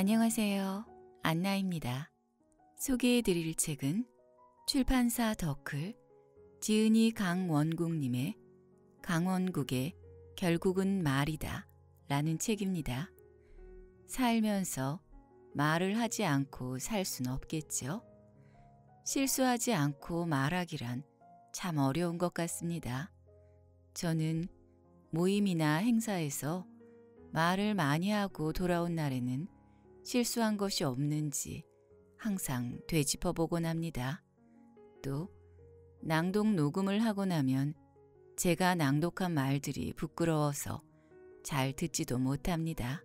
안녕하세요. 안나입니다. 소개해 드릴 책은 출판사 더클 지은이 강원국님의 강원국의 결국은 말이다 라는 책입니다. 살면서 말을 하지 않고 살 순 없겠죠. 실수하지 않고 말하기란 참 어려운 것 같습니다. 저는 모임이나 행사에서 말을 많이 하고 돌아온 날에는 실수한 것이 없는지 항상 되짚어 보곤 합니다. 또 낭독 녹음을 하고 나면 제가 낭독한 말들이 부끄러워서 잘 듣지도 못합니다.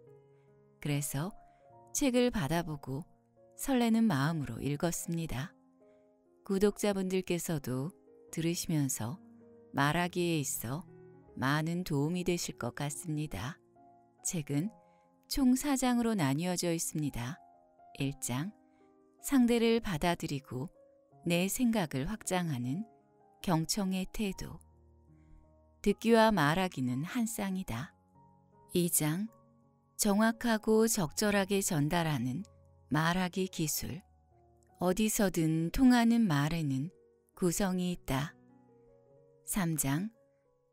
그래서 책을 받아보고 설레는 마음으로 읽었습니다. 구독자분들께서도 들으시면서 말하기에 있어 많은 도움이 되실 것 같습니다. 책은 총 4장으로 나뉘어져 있습니다. 1장 상대를 받아들이고 내 생각을 확장하는 경청의 태도 듣기와 말하기는 한 쌍이다. 2장 정확하고 적절하게 전달하는 말하기 기술 어디서든 통하는 말에는 구성이 있다. 3장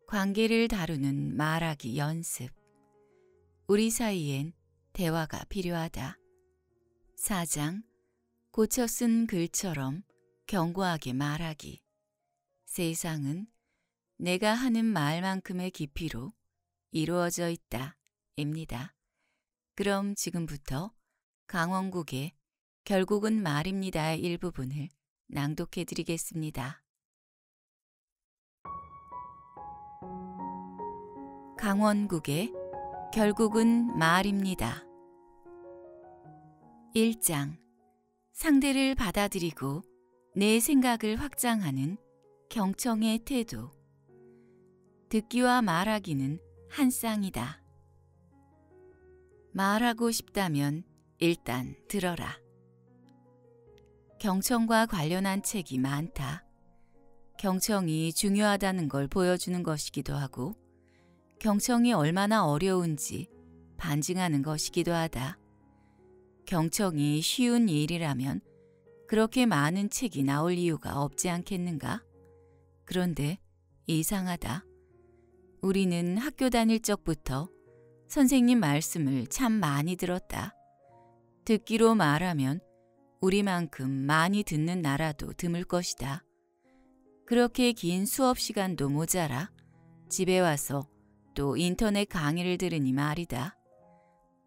관계를 다루는 말하기 연습 우리 사이엔 대화가 필요하다. 사장 고쳐 쓴 글처럼 견고하게 말하기. 세상은 내가 하는 말만큼의 깊이로 이루어져 있다. 입니다. 그럼 지금부터 강원국의 결국은 말입니다의 일부분을 낭독해 드리겠습니다. 강원국의 결국은 말입니다. 1장 상대를 받아들이고 내 생각을 확장하는 경청의 태도 듣기와 말하기는 한 쌍이다. 말하고 싶다면 일단 들어라. 경청과 관련한 책이 많다. 경청이 중요하다는 걸 보여주는 것이기도 하고 경청이 얼마나 어려운지 반증하는 것이기도 하다. 경청이 쉬운 일이라면 그렇게 많은 책이 나올 이유가 없지 않겠는가? 그런데 이상하다. 우리는 학교 다닐 적부터 선생님 말씀을 참 많이 들었다. 듣기로 말하면 우리만큼 많이 듣는 나라도 드물 것이다. 그렇게 긴 수업 시간도 모자라 집에 와서 또 인터넷 강의를 들으니 말이다.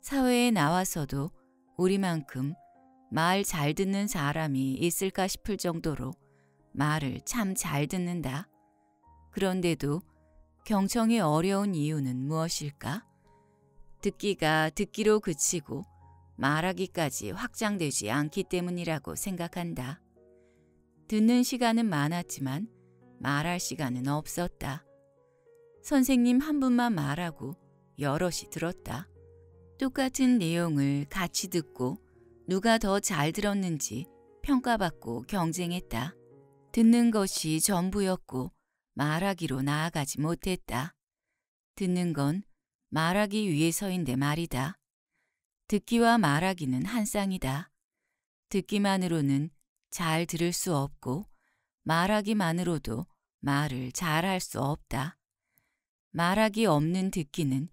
사회에 나와서도 우리만큼 말 잘 듣는 사람이 있을까 싶을 정도로 말을 참 잘 듣는다. 그런데도 경청이 어려운 이유는 무엇일까? 듣기가 듣기로 그치고 말하기까지 확장되지 않기 때문이라고 생각한다. 듣는 시간은 많았지만 말할 시간은 없었다. 선생님 한 분만 말하고 여럿이 들었다. 똑같은 내용을 같이 듣고 누가 더 잘 들었는지 평가받고 경쟁했다. 듣는 것이 전부였고 말하기로 나아가지 못했다. 듣는 건 말하기 위해서인데 말이다. 듣기와 말하기는 한 쌍이다. 듣기만으로는 잘 들을 수 없고 말하기만으로도 말을 잘 할 수 없다. 말하기 없는 듣기는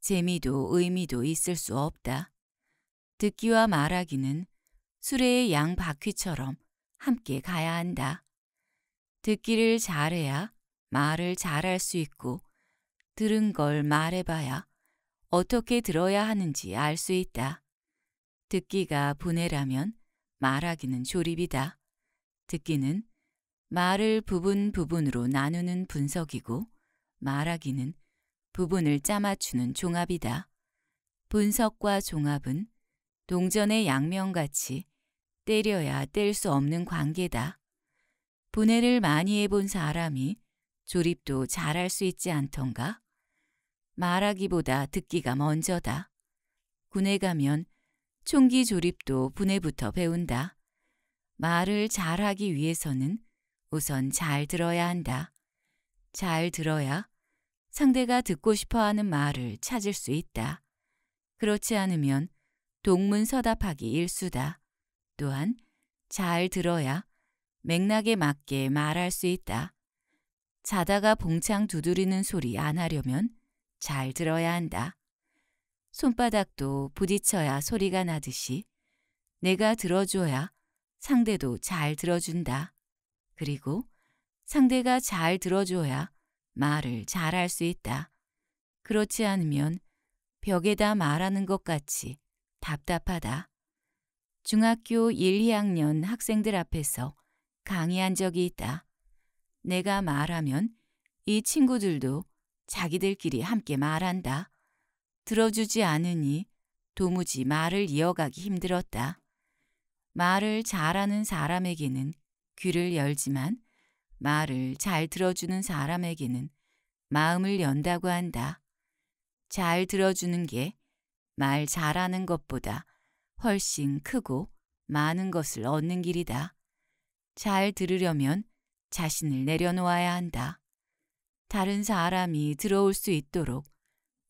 재미도 의미도 있을 수 없다. 듣기와 말하기는 수레의 양 바퀴처럼 함께 가야 한다. 듣기를 잘해야 말을 잘할 수 있고 들은 걸 말해봐야 어떻게 들어야 하는지 알 수 있다. 듣기가 분해라면 말하기는 조립이다. 듣기는 말을 부분 부분으로 나누는 분석이고 말하기는 부분을 짜맞추는 종합이다. 분석과 종합은 동전의 양면같이 때려야 뗄 수 없는 관계다. 분해를 많이 해본 사람이 조립도 잘할 수 있지 않던가? 말하기보다 듣기가 먼저다. 군에 가면 총기 조립도 분해부터 배운다. 말을 잘하기 위해서는 우선 잘 들어야 한다. 잘 들어야 상대가 듣고 싶어 하는 말을 찾을 수 있다. 그렇지 않으면 동문서답하기 일수다. 또한 잘 들어야 맥락에 맞게 말할 수 있다. 자다가 봉창 두드리는 소리 안 하려면 잘 들어야 한다. 손바닥도 부딪혀야 소리가 나듯이 내가 들어줘야 상대도 잘 들어준다. 그리고 상대가 잘 들어줘야 말을 잘할 수 있다. 그렇지 않으면 벽에다 말하는 것 같이 답답하다. 중학교 1, 2학년 학생들 앞에서 강의한 적이 있다. 내가 말하면 이 친구들도 자기들끼리 함께 말한다. 들어주지 않으니 도무지 말을 이어가기 힘들었다. 말을 잘하는 사람에게는 귀를 열지만 말을 잘 들어주는 사람에게는 마음을 연다고 한다. 잘 들어주는 게 말 잘하는 것보다 훨씬 크고 많은 것을 얻는 길이다. 잘 들으려면 자신을 내려놓아야 한다. 다른 사람이 들어올 수 있도록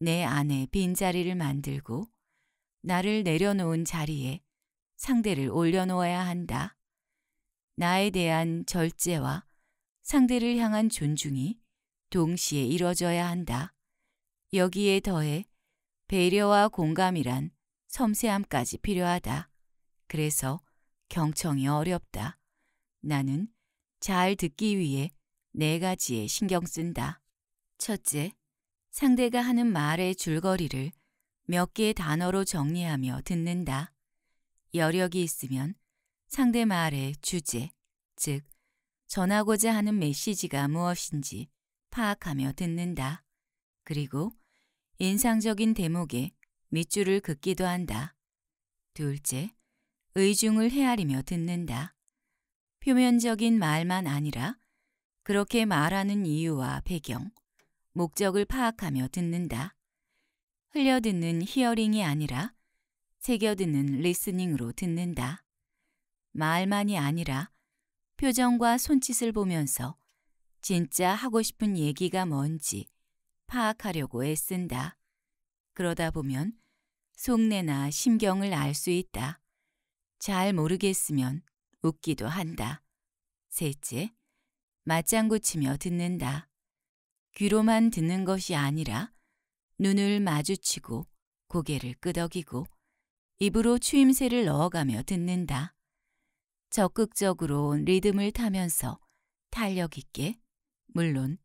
내 안에 빈자리를 만들고 나를 내려놓은 자리에 상대를 올려놓아야 한다. 나에 대한 절제와 상대를 향한 존중이 동시에 이뤄져야 한다. 여기에 더해 배려와 공감이란 섬세함까지 필요하다. 그래서 경청이 어렵다. 나는 잘 듣기 위해 네 가지에 신경 쓴다. 첫째, 상대가 하는 말의 줄거리를 몇 개의 단어로 정리하며 듣는다. 여력이 있으면 상대 말의 주제, 즉 전하고자 하는 메시지가 무엇인지 파악하며 듣는다. 그리고 인상적인 대목에 밑줄을 긋기도 한다. 둘째, 의중을 헤아리며 듣는다. 표면적인 말만 아니라 그렇게 말하는 이유와 배경, 목적을 파악하며 듣는다. 흘려듣는 히어링이 아니라 새겨듣는 리스닝으로 듣는다. 말만이 아니라 표정과 손짓을 보면서 진짜 하고 싶은 얘기가 뭔지 파악하려고 애쓴다. 그러다 보면 속내나 심경을 알 수 있다. 잘 모르겠으면 웃기도 한다. 셋째, 맞장구 치며 듣는다. 귀로만 듣는 것이 아니라 눈을 마주치고 고개를 끄덕이고 입으로 추임새를 넣어가며 듣는다. 적극적으로 리듬을 타면서 탄력 있게, 물론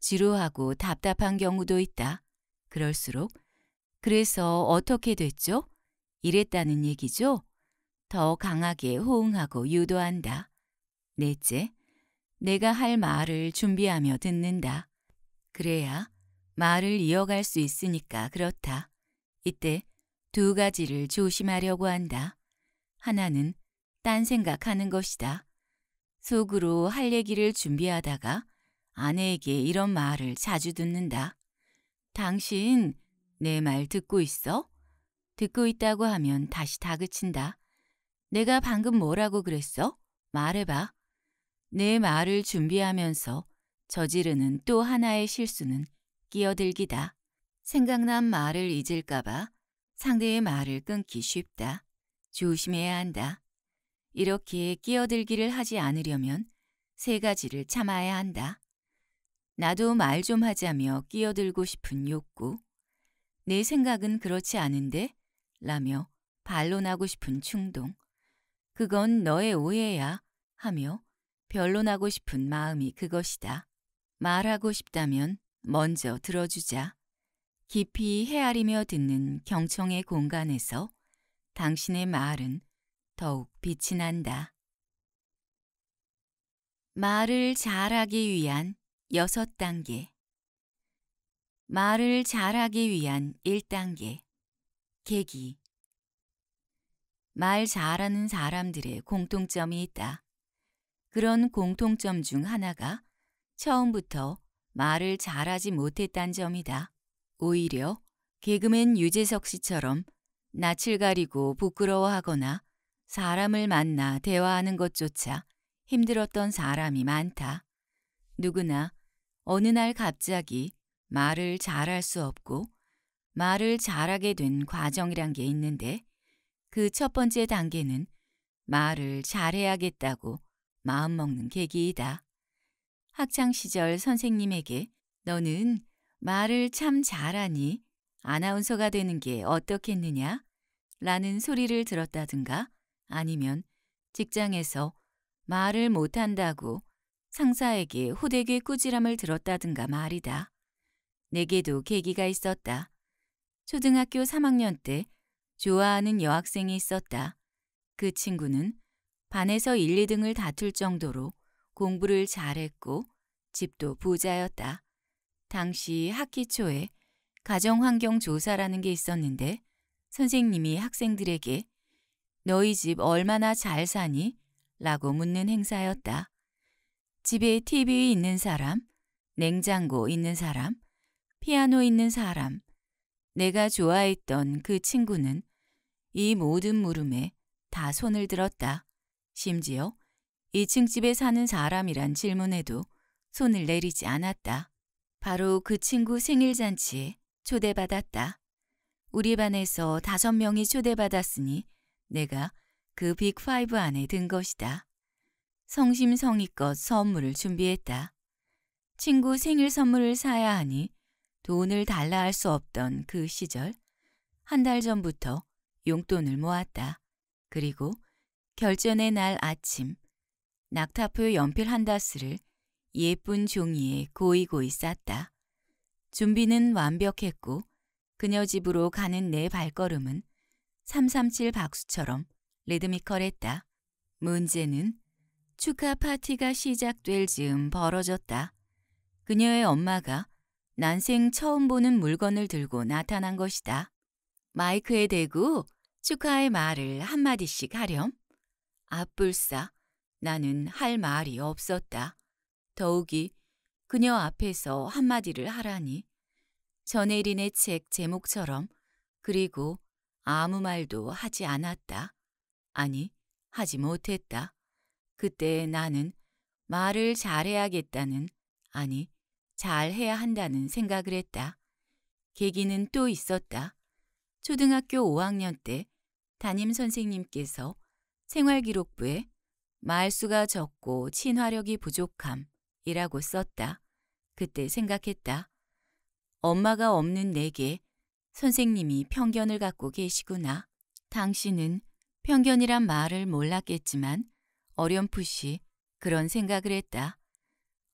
지루하고 답답한 경우도 있다. 그럴수록 그래서 어떻게 됐죠? 이랬다는 얘기죠? 더 강하게 호응하고 유도한다. 넷째, 내가 할 말을 준비하며 듣는다. 그래야 말을 이어갈 수 있으니까 그렇다. 이때 두 가지를 조심하려고 한다. 하나는 딴 생각하는 것이다. 속으로 할 얘기를 준비하다가 아내에게 이런 말을 자주 듣는다. 당신 내 말 듣고 있어? 듣고 있다고 하면 다시 다그친다. 내가 방금 뭐라고 그랬어? 말해봐. 내 말을 준비하면서 저지르는 또 하나의 실수는 끼어들기다. 생각난 말을 잊을까봐 상대의 말을 끊기 쉽다. 조심해야 한다. 이렇게 끼어들기를 하지 않으려면 세 가지를 참아야 한다. 나도 말 좀 하자며 끼어들고 싶은 욕구, 내 생각은 그렇지 않은데 라며 반론하고 싶은 충동, 그건 너의 오해야 하며 변론하고 싶은 마음이 그것이다. 말하고 싶다면 먼저 들어주자. 깊이 헤아리며 듣는 경청의 공간에서 당신의 말은 더욱 빛이 난다. 말을 잘하기 위한 여섯 단계 말을 잘하기 위한 1단계 계기 말 잘하는 사람들의 공통점이 있다. 그런 공통점 중 하나가 처음부터 말을 잘하지 못했단 점이다. 오히려 개그맨 유재석 씨처럼 낯을 가리고 부끄러워하거나 사람을 만나 대화하는 것조차 힘들었던 사람이 많다. 누구나 어느 날 갑자기 말을 잘할 수 없고 말을 잘하게 된 과정이란 게 있는데 그 첫 번째 단계는 말을 잘해야겠다고 마음먹는 계기이다. 학창시절 선생님에게 너는 말을 참 잘하니 아나운서가 되는 게 어떻겠느냐? 라는 소리를 들었다든가 아니면 직장에서 말을 못한다고 상사에게 호되게 꾸지람을 들었다든가 말이다. 내게도 계기가 있었다. 초등학교 3학년 때 좋아하는 여학생이 있었다. 그 친구는 반에서 1, 2등을 다툴 정도로 공부를 잘했고 집도 부자였다. 당시 학기 초에 가정환경조사라는 게 있었는데 선생님이 학생들에게 너희 집 얼마나 잘 사니? 라고 묻는 행사였다. 집에 TV 있는 사람, 냉장고 있는 사람, 피아노 있는 사람, 내가 좋아했던 그 친구는 이 모든 물음에 다 손을 들었다. 심지어 2층 집에 사는 사람이란 질문에도 손을 내리지 않았다. 바로 그 친구 생일잔치에 초대받았다. 우리 반에서 다섯 명이 초대받았으니 내가 그 빅5 안에 든 것이다. 성심성의껏 선물을 준비했다. 친구 생일 선물을 사야 하니 돈을 달라 할 수 없던 그 시절 한 달 전부터 용돈을 모았다. 그리고 결전의 날 아침 낙타표 연필 한 다스를 예쁜 종이에 고이고이 쌌다. 준비는 완벽했고 그녀 집으로 가는 내 발걸음은 337 박수처럼 리드미컬했다. 문제는 축하 파티가 시작될 즈음 벌어졌다. 그녀의 엄마가 난생 처음 보는 물건을 들고 나타난 것이다. 마이크에 대고 축하의 말을 한마디씩 하렴. 앞불싸 나는 할 말이 없었다. 더욱이 그녀 앞에서 한마디를 하라니. 전혜린의 책 제목처럼 그리고 아무 말도 하지 않았다. 아니, 하지 못했다. 그때 나는 말을 잘해야겠다는, 아니, 잘해야 한다는 생각을 했다. 계기는 또 있었다. 초등학교 5학년 때 담임 선생님께서 생활기록부에 말수가 적고 친화력이 부족함이라고 썼다. 그때 생각했다. 엄마가 없는 내게 선생님이 편견을 갖고 계시구나. 당신은 편견이란 말을 몰랐겠지만 어렴풋이 그런 생각을 했다.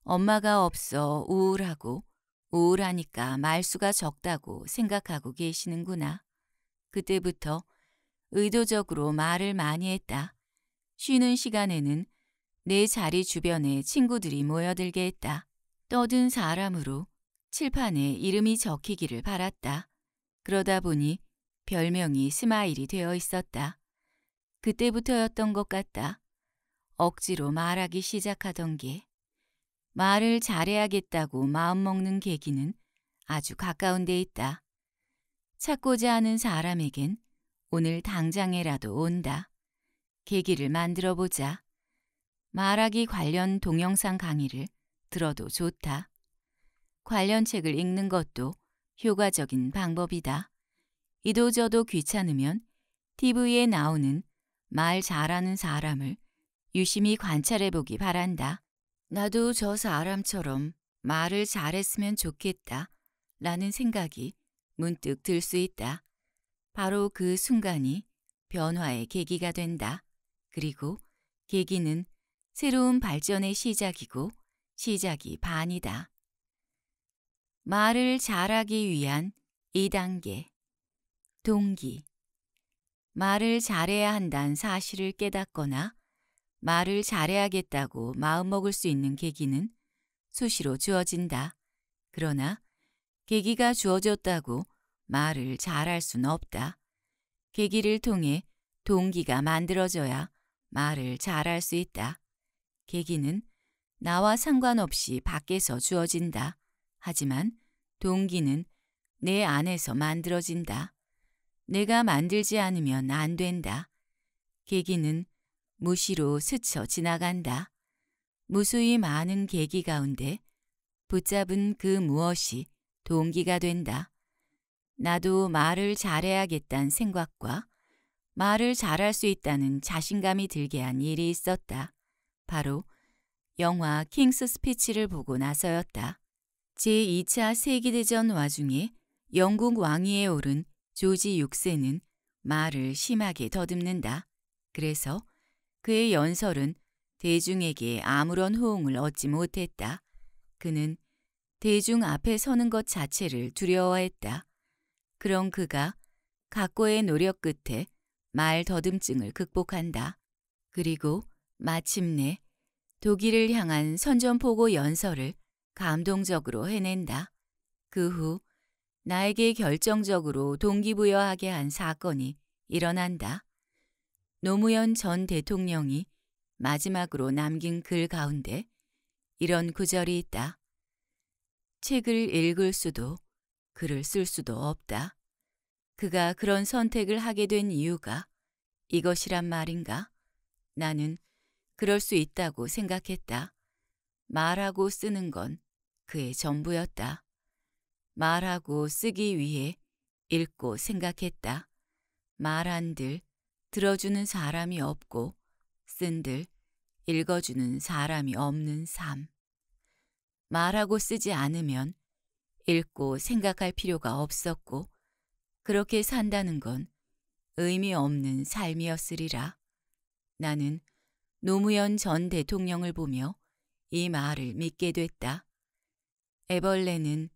엄마가 없어 우울하고 우울하니까 말수가 적다고 생각하고 계시는구나. 그때부터 의도적으로 말을 많이 했다. 쉬는 시간에는 내 자리 주변에 친구들이 모여들게 했다. 떠든 사람으로 칠판에 이름이 적히기를 바랐다. 그러다 보니 별명이 스마일이 되어 있었다. 그때부터였던 것 같다. 억지로 말하기 시작하던 게 말을 잘해야겠다고 마음먹는 계기는 아주 가까운 데 있다. 찾고자 하는 사람에겐 오늘 당장에라도 온다. 계기를 만들어 보자. 말하기 관련 동영상 강의를 들어도 좋다. 관련 책을 읽는 것도 효과적인 방법이다. 이도 저도 귀찮으면 TV에 나오는 말 잘하는 사람을 유심히 관찰해보기 바란다. 나도 저 사람처럼 말을 잘했으면 좋겠다 라는 생각이 문득 들 수 있다. 바로 그 순간이 변화의 계기가 된다. 그리고 계기는 새로운 발전의 시작이고 시작이 반이다. 말을 잘하기 위한 2단계 동기 말을 잘해야 한다는 사실을 깨닫거나 말을 잘해야겠다고 마음먹을 수 있는 계기는 수시로 주어진다. 그러나 계기가 주어졌다고 말을 잘할 수는 없다. 계기를 통해 동기가 만들어져야 말을 잘할 수 있다. 계기는 나와 상관없이 밖에서 주어진다. 하지만 동기는 내 안에서 만들어진다. 내가 만들지 않으면 안 된다. 계기는 무시로 스쳐 지나간다. 무수히 많은 계기 가운데 붙잡은 그 무엇이 동기가 된다. 나도 말을 잘해야겠다는 생각과 말을 잘할 수 있다는 자신감이 들게 한 일이 있었다. 바로 영화 킹스 스피치를 보고 나서였다. 제2차 세계대전 와중에 영국 왕위에 오른 조지 6세는 말을 심하게 더듬는다. 그래서 그의 연설은 대중에게 아무런 호응을 얻지 못했다. 그는 대중 앞에 서는 것 자체를 두려워했다. 그런 그가 각고의 노력 끝에 말 더듬증을 극복한다. 그리고 마침내 독일을 향한 선전포고 연설을 감동적으로 해낸다. 그 후 나에게 결정적으로 동기부여하게 한 사건이 일어난다. 노무현 전 대통령이 마지막으로 남긴 글 가운데 이런 구절이 있다. 책을 읽을 수도 글을 쓸 수도 없다. 그가 그런 선택을 하게 된 이유가 이것이란 말인가? 나는 그럴 수 있다고 생각했다. 말하고 쓰는 건 그의 전부였다. 말하고 쓰기 위해 읽고 생각했다. 말한들 들어주는 사람이 없고 쓴들 읽어주는 사람이 없는 삶. 말하고 쓰지 않으면 읽고 생각할 필요가 없었고 그렇게 산다는 건 의미 없는 삶이었으리라. 나는 노무현 전 대통령을 보며 이 말을 믿게 됐다. 애벌레는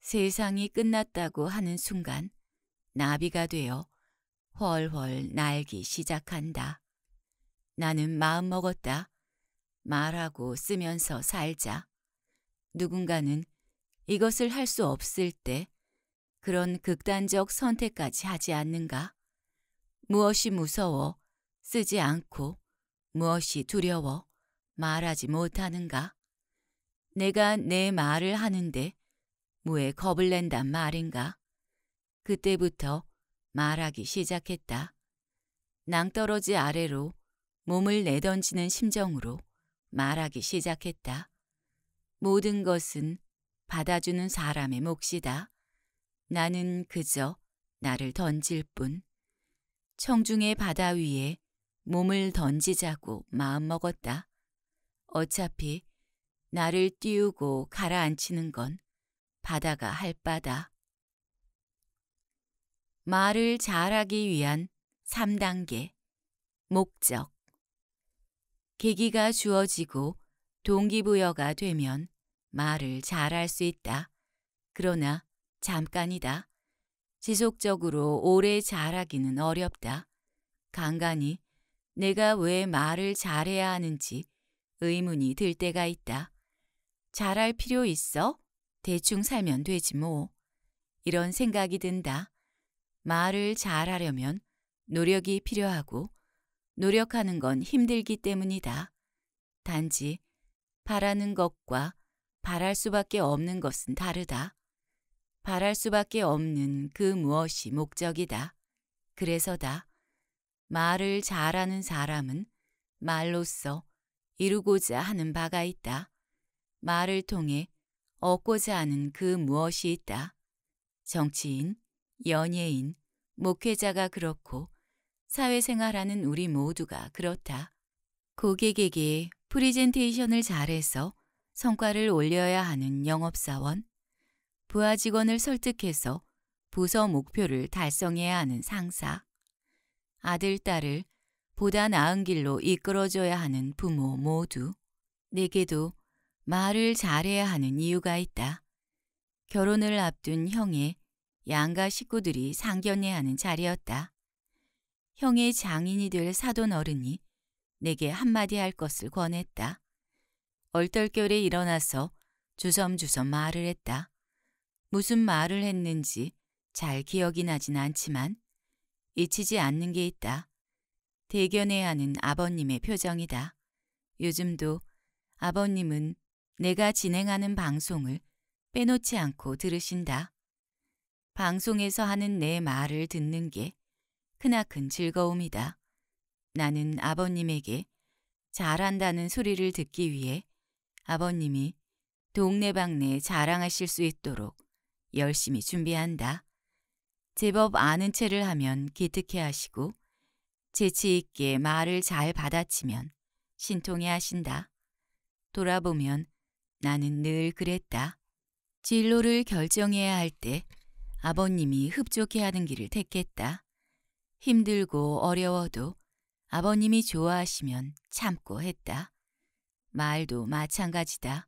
세상이 끝났다고 하는 순간 나비가 되어 훨훨 날기 시작한다. 나는 마음먹었다. 말하고 쓰면서 살자. 누군가는 이것을 할 수 없을 때 그런 극단적 선택까지 하지 않는가? 무엇이 무서워 쓰지 않고 무엇이 두려워 말하지 못하는가? 내가 내 말을 하는데 뭐에 겁을 낸단 말인가? 그때부터 말하기 시작했다. 낭떠러지 아래로 몸을 내던지는 심정으로 말하기 시작했다. 모든 것은 받아주는 사람의 몫이다. 나는 그저 나를 던질 뿐. 청중의 바다 위에 몸을 던지자고 마음먹었다. 어차피 나를 띄우고 가라앉히는 건 바다가 할 바다. 말을 잘하기 위한 3단계 목적 계기가 주어지고 동기부여가 되면 말을 잘할 수 있다. 그러나 잠깐이다. 지속적으로 오래 잘하기는 어렵다. 간간히 내가 왜 말을 잘해야 하는지 의문이 들 때가 있다. 잘할 필요 있어? 대충 살면 되지 뭐. 이런 생각이 든다. 말을 잘하려면 노력이 필요하고 노력하는 건 힘들기 때문이다. 단지 바라는 것과 바랄 수밖에 없는 것은 다르다. 바랄 수밖에 없는 그 무엇이 목적이다. 그래서다. 말을 잘하는 사람은 말로써 이루고자 하는 바가 있다. 말을 통해 얻고자 하는 그 무엇이 있다. 정치인, 연예인, 목회자가 그렇고 사회생활하는 우리 모두가 그렇다. 고객에게 프리젠테이션을 잘해서 성과를 올려야 하는 영업사원, 부하 직원을 설득해서 부서 목표를 달성해야 하는 상사, 아들, 딸을 보다 나은 길로 이끌어줘야 하는 부모 모두 내게도 말을 잘해야 하는 이유가 있다. 결혼을 앞둔 형의 양가 식구들이 상견례하는 자리였다. 형의 장인이 될 사돈 어른이 내게 한마디 할 것을 권했다. 얼떨결에 일어나서 주섬주섬 말을 했다. 무슨 말을 했는지 잘 기억이 나진 않지만 잊히지 않는 게 있다. 대견해 야 하는 아버님의 표정이다. 요즘도 아버님은 내가 진행하는 방송을 빼놓지 않고 들으신다. 방송에서 하는 내 말을 듣는 게 크나큰 즐거움이다. 나는 아버님에게 잘한다는 소리를 듣기 위해 아버님이 동네방네 자랑하실 수 있도록 열심히 준비한다. 제법 아는 체를 하면 기특해 하시고 재치 있게 말을 잘 받아치면 신통해 하신다. 돌아보면 나는 늘 그랬다. 진로를 결정해야 할 때 아버님이 흡족해 하는 길을 택했다. 힘들고 어려워도 아버님이 좋아하시면 참고 했다. 말도 마찬가지다.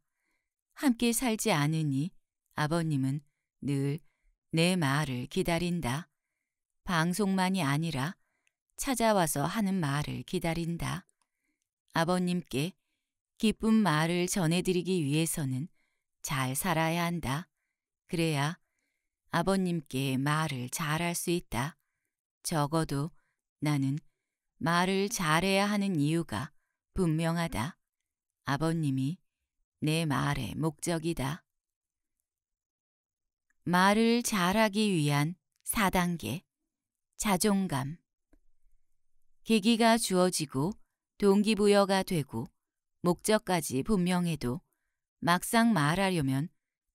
함께 살지 않으니 아버님은 늘 내 말을 기다린다. 방송만이 아니라 찾아와서 하는 말을 기다린다. 아버님께 기쁜 말을 전해드리기 위해서는 잘 살아야 한다. 그래야 아버님께 말을 잘할 수 있다. 적어도 나는 말을 잘해야 하는 이유가 분명하다. 아버님이 내 말의 목적이다. 말을 잘하기 위한 4단계 자존감 계기가 주어지고 동기부여가 되고 목적까지 분명해도 막상 말하려면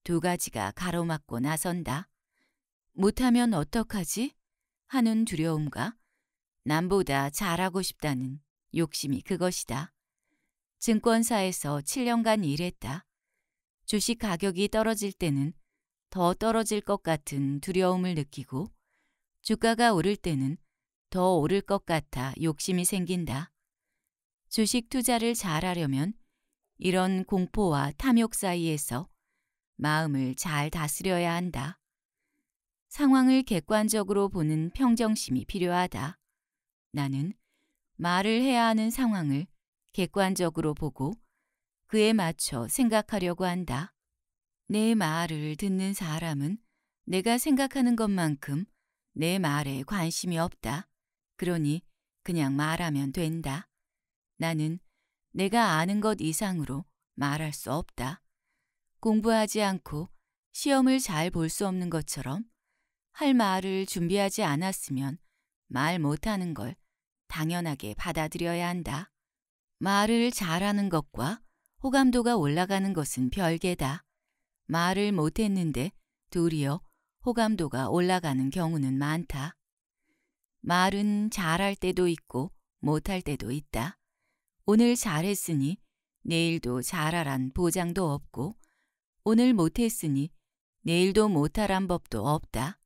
두 가지가 가로막고 나선다. 못하면 어떡하지? 하는 두려움과 남보다 잘하고 싶다는 욕심이 그것이다. 증권사에서 7년간 일했다. 주식 가격이 떨어질 때는 더 떨어질 것 같은 두려움을 느끼고 주가가 오를 때는 더 오를 것 같아 욕심이 생긴다. 주식 투자를 잘하려면 이런 공포와 탐욕 사이에서 마음을 잘 다스려야 한다. 상황을 객관적으로 보는 평정심이 필요하다. 나는 말을 해야 하는 상황을 객관적으로 보고 그에 맞춰 생각하려고 한다. 내 말을 듣는 사람은 내가 생각하는 것만큼 내 말에 관심이 없다. 그러니 그냥 말하면 된다. 나는 내가 아는 것 이상으로 말할 수 없다. 공부하지 않고 시험을 잘 볼 수 없는 것처럼 할 말을 준비하지 않았으면 말 못하는 걸 당연하게 받아들여야 한다. 말을 잘하는 것과 호감도가 올라가는 것은 별개다. 말을 못했는데 둘이여 호감도가 올라가는 경우는 많다. 말은 잘할 때도 있고 못할 때도 있다. 오늘 잘했으니 내일도 잘하란 보장도 없고 오늘 못했으니 내일도 못하란 법도 없다.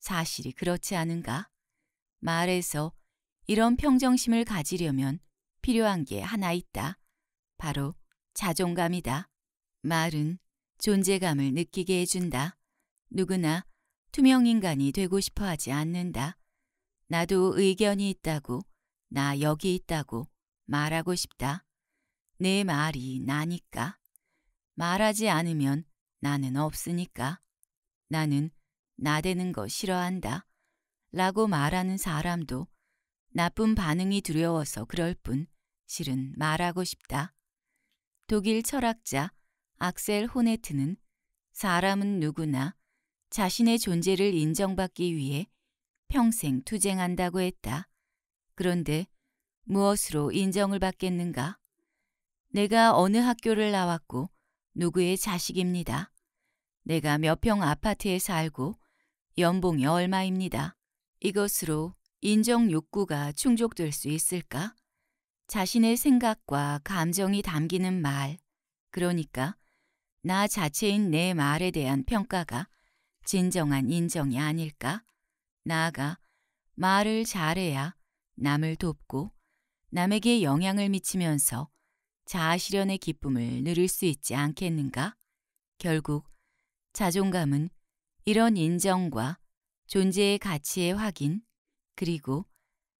사실이 그렇지 않은가? 말에서 이런 평정심을 가지려면 필요한 게 하나 있다. 바로 자존감이다. 말은 존재감을 느끼게 해준다. 누구나 투명인간이 되고 싶어 하지 않는다. 나도 의견이 있다고, 나 여기 있다고 말하고 싶다. 내 말이 나니까. 말하지 않으면 나는 없으니까. 나는 나대는 거 싫어한다. 라고 말하는 사람도 나쁜 반응이 두려워서 그럴 뿐 실은 말하고 싶다. 독일 철학자 악셀 호네트는 사람은 누구나 자신의 존재를 인정받기 위해 평생 투쟁한다고 했다. 그런데 무엇으로 인정을 받겠는가? 내가 어느 학교를 나왔고 누구의 자식입니다. 내가 몇 평 아파트에 살고 연봉이 얼마입니다. 이것으로 인정 욕구가 충족될 수 있을까? 자신의 생각과 감정이 담기는 말, 그러니까 나 자체인 내 말에 대한 평가가 진정한 인정이 아닐까? 나아가 말을 잘해야 남을 돕고 남에게 영향을 미치면서 자아실현의 기쁨을 누릴 수 있지 않겠는가? 결국 자존감은 이런 인정과 존재의 가치의 확인 그리고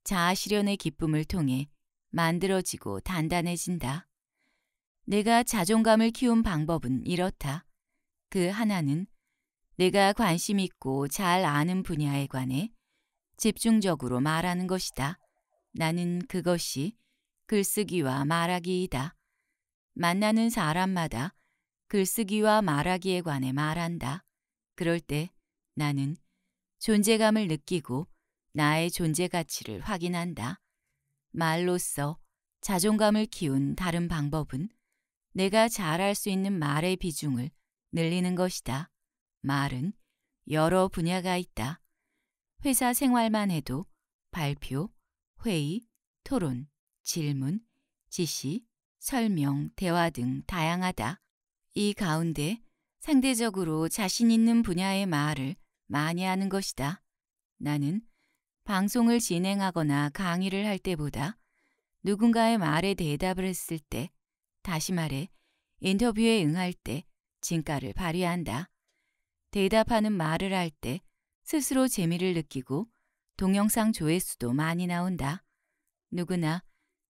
자아실현의 기쁨을 통해 만들어지고 단단해진다. 내가 자존감을 키운 방법은 이렇다. 그 하나는 내가 관심 있고 잘 아는 분야에 관해 집중적으로 말하는 것이다. 나는 그것이 글쓰기와 말하기이다. 만나는 사람마다 글쓰기와 말하기에 관해 말한다. 그럴 때 나는 존재감을 느끼고 나의 존재 가치를 확인한다. 말로써 자존감을 키운 다른 방법은 내가 잘할 수 있는 말의 비중을 늘리는 것이다. 말은 여러 분야가 있다. 회사 생활만 해도 발표, 회의, 토론, 질문, 지시, 설명, 대화 등 다양하다. 이 가운데 상대적으로 자신 있는 분야의 말을 많이 하는 것이다. 나는 방송을 진행하거나 강의를 할 때보다 누군가의 말에 대답을 했을 때, 다시 말해 인터뷰에 응할 때 진가를 발휘한다. 대답하는 말을 할 때 스스로 재미를 느끼고 동영상 조회수도 많이 나온다. 누구나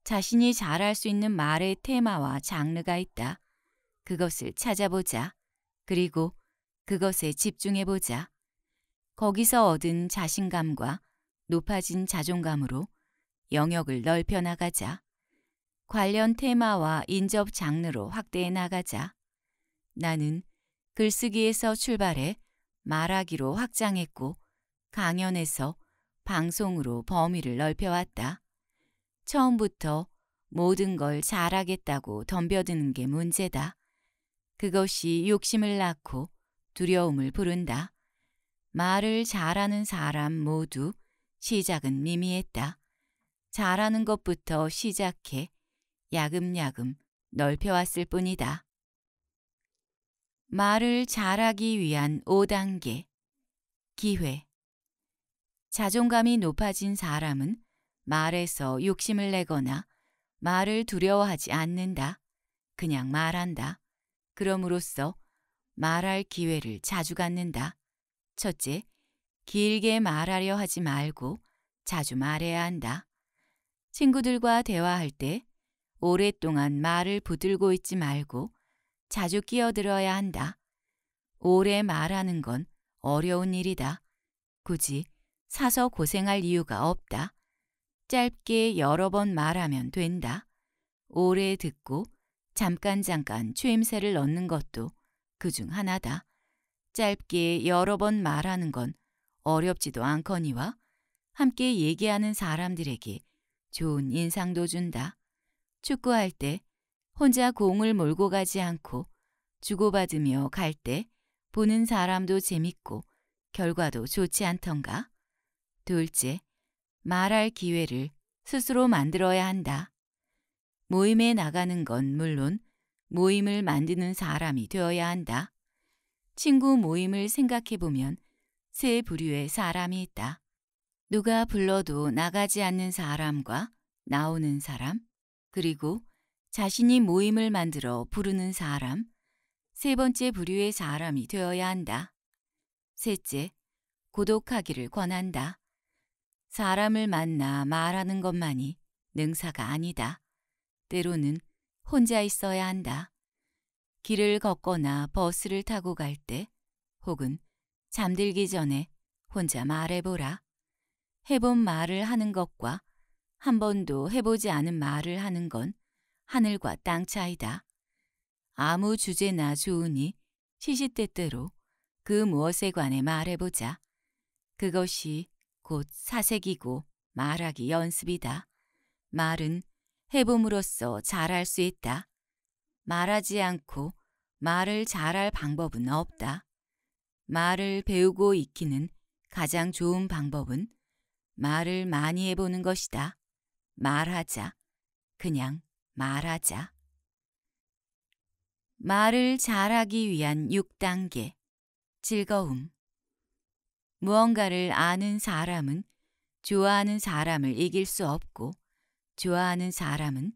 자신이 잘할 수 있는 말의 테마와 장르가 있다. 그것을 찾아보자. 그리고 그것에 집중해보자. 거기서 얻은 자신감과 높아진 자존감으로 영역을 넓혀 나가자. 관련 테마와 인접 장르로 확대해 나가자. 나는 글쓰기에서 출발해 말하기로 확장했고 강연에서 방송으로 범위를 넓혀왔다. 처음부터 모든 걸 잘하겠다고 덤벼드는 게 문제다. 그것이 욕심을 낳고 두려움을 부른다. 말을 잘하는 사람 모두 시작은 미미했다. 잘하는 것부터 시작해 야금야금 넓혀왔을 뿐이다. 말을 잘하기 위한 5단계 기회 자존감이 높아진 사람은 말에서 욕심을 내거나 말을 두려워하지 않는다. 그냥 말한다. 그럼으로써 말할 기회를 자주 갖는다. 첫째, 길게 말하려 하지 말고 자주 말해야 한다. 친구들과 대화할 때 오랫동안 말을 붙들고 있지 말고 자주 끼어들어야 한다. 오래 말하는 건 어려운 일이다. 굳이 사서 고생할 이유가 없다. 짧게 여러 번 말하면 된다. 오래 듣고 잠깐 잠깐 추임새를 넣는 것도 그 중 하나다. 짧게 여러 번 말하는 건 어렵지도 않거니와 함께 얘기하는 사람들에게 좋은 인상도 준다. 축구할 때 혼자 공을 몰고 가지 않고 주고받으며 갈 때 보는 사람도 재밌고 결과도 좋지 않던가? 둘째, 말할 기회를 스스로 만들어야 한다. 모임에 나가는 건 물론 모임을 만드는 사람이 되어야 한다. 친구 모임을 생각해보면 세 부류의 사람이 있다. 누가 불러도 나가지 않는 사람과 나오는 사람, 그리고 자신이 모임을 만들어 부르는 사람, 세 번째 부류의 사람이 되어야 한다. 셋째, 고독하기를 권한다. 사람을 만나 말하는 것만이 능사가 아니다. 때로는 혼자 있어야 한다. 길을 걷거나 버스를 타고 갈 때 혹은 잠들기 전에 혼자 말해보라. 해본 말을 하는 것과 한 번도 해보지 않은 말을 하는 건 하늘과 땅 차이다. 아무 주제나 좋으니 시시때때로 그 무엇에 관해 말해보자. 그것이 곧 사색이고 말하기 연습이다. 말은 해봄으로써 잘할 수 있다. 말하지 않고 말을 잘할 방법은 없다. 말을 배우고 익히는 가장 좋은 방법은 말을 많이 해보는 것이다. 말하자. 그냥 말하자. 말을 잘하기 위한 6단계. 즐거움. 무언가를 아는 사람은 좋아하는 사람을 이길 수 없고 좋아하는 사람은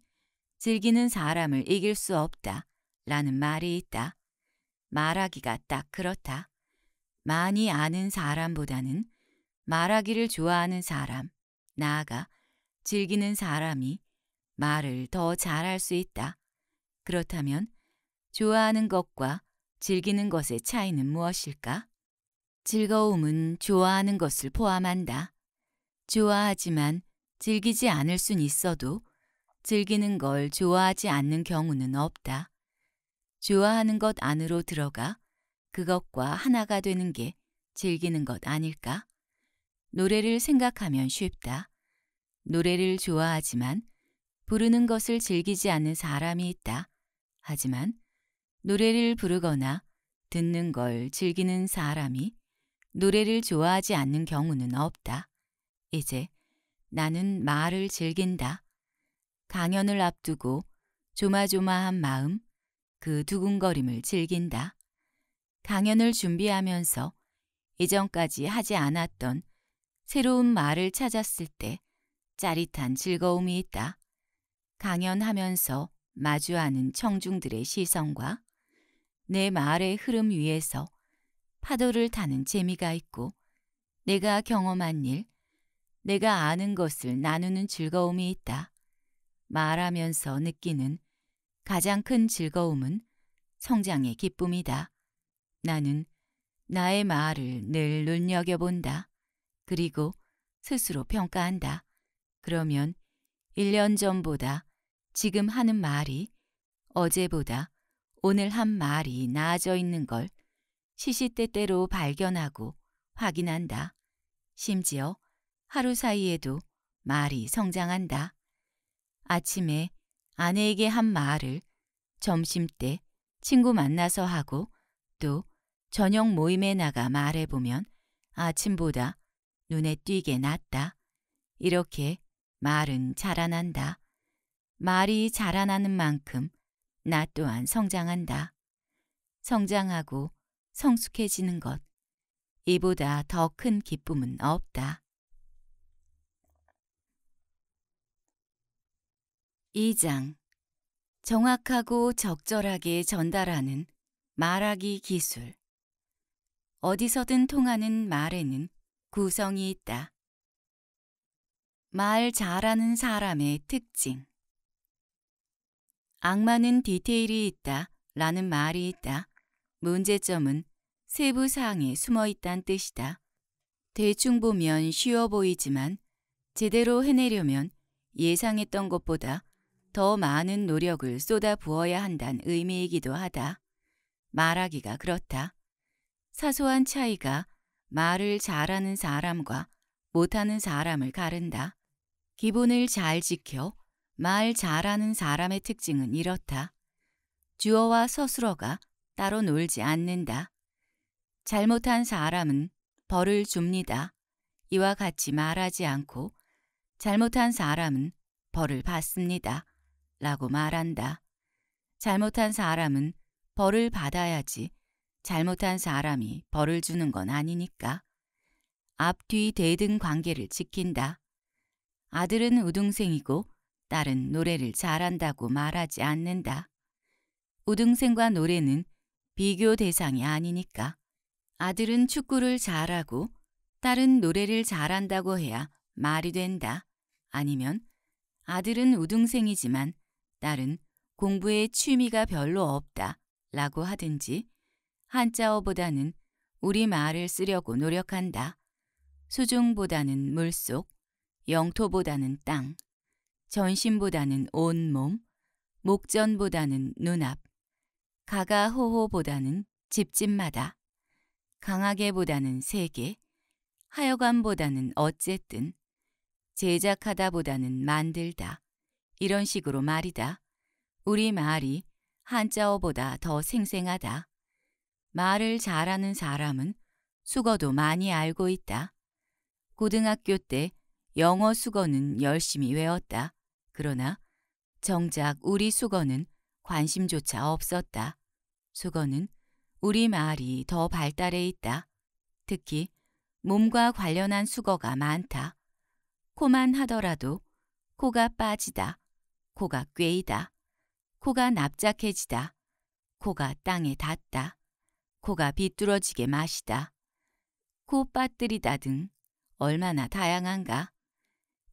즐기는 사람을 이길 수 없다 라는 말이 있다. 말하기가 딱 그렇다. 많이 아는 사람보다는 말하기를 좋아하는 사람, 나아가 즐기는 사람이 말을 더 잘할 수 있다. 그렇다면 좋아하는 것과 즐기는 것의 차이는 무엇일까? 즐거움은 좋아하는 것을 포함한다. 좋아하지만 즐기지 않을 순 있어도 즐기는 걸 좋아하지 않는 경우는 없다. 좋아하는 것 안으로 들어가 그것과 하나가 되는 게 즐기는 것 아닐까? 노래를 생각하면 쉽다. 노래를 좋아하지만 부르는 것을 즐기지 않는 사람이 있다. 하지만 노래를 부르거나 듣는 걸 즐기는 사람이 노래를 좋아하지 않는 경우는 없다. 이제 나는 말을 즐긴다. 강연을 앞두고 조마조마한 마음, 그 두근거림을 즐긴다. 강연을 준비하면서 예전까지 하지 않았던 새로운 말을 찾았을 때 짜릿한 즐거움이 있다. 강연하면서 마주하는 청중들의 시선과 내 말의 흐름 위에서 파도를 타는 재미가 있고 내가 경험한 일, 내가 아는 것을 나누는 즐거움이 있다. 말하면서 느끼는 가장 큰 즐거움은 성장의 기쁨이다. 나는 나의 말을 늘 눈여겨본다. 그리고 스스로 평가한다. 그러면 1년 전보다 지금 하는 말이 어제보다 오늘 한 말이 나아져 있는 걸 시시때때로 발견하고 확인한다. 심지어 하루 사이에도 말이 성장한다. 아침에 아내에게 한 말을 점심 때 친구 만나서 하고 또 저녁 모임에 나가 말해보면 아침보다 눈에 띄게 낫다. 이렇게 말은 자라난다. 말이 자라나는 만큼 나 또한 성장한다. 성장하고 성숙해지는 것. 이보다 더 큰 기쁨은 없다. 2장 정확하고 적절하게 전달하는 말하기 기술 어디서든 통하는 말에는 구성이 있다. 말 잘하는 사람의 특징 악마는 디테일이 있다 라는 말이 있다. 문제점은 세부 사항에 숨어 있다는 뜻이다. 대충 보면 쉬워 보이지만 제대로 해내려면 예상했던 것보다 더 많은 노력을 쏟아 부어야 한다는 의미이기도 하다. 말하기가 그렇다. 사소한 차이가 말을 잘하는 사람과 못하는 사람을 가른다. 기본을 잘 지켜 말 잘하는 사람의 특징은 이렇다. 주어와 서술어가 따로 놀지 않는다. 잘못한 사람은 벌을 줍니다. 이와 같이 말하지 않고 잘못한 사람은 벌을 받습니다. 라고 말한다. 잘못한 사람은 벌을 받아야지 잘못한 사람이 벌을 주는 건 아니니까. 앞뒤 대등 관계를 지킨다. 아들은 우등생이고 딸은 노래를 잘한다고 말하지 않는다. 우등생과 노래는 비교 대상이 아니니까. 아들은 축구를 잘하고 딸은 노래를 잘한다고 해야 말이 된다. 아니면 아들은 우등생이지만 딸은 공부에 취미가 별로 없다 라고 하든지 한자어보다는 우리 말을 쓰려고 노력한다. 수중보다는 물속, 영토보다는 땅, 전신보다는 온몸, 목전보다는 눈앞, 가가호호보다는 집집마다, 강하게보다는 세계, 하여간보다는 어쨌든, 제작하다보다는 만들다, 이런 식으로 말이다. 우리 말이 한자어보다 더 생생하다. 말을 잘하는 사람은 수거도 많이 알고 있다. 고등학교 때 영어 수거는 열심히 외웠다. 그러나 정작 우리 수건은 관심조차 없었다. 수건은 우리 마을이 더 발달해 있다. 특히 몸과 관련한 수거가 많다. 코만 하더라도 코가 빠지다. 코가 꿰이다. 코가 납작해지다. 코가 땅에 닿다. 코가 비뚤어지게 마시다. 코 빠뜨리다 등 얼마나 다양한가.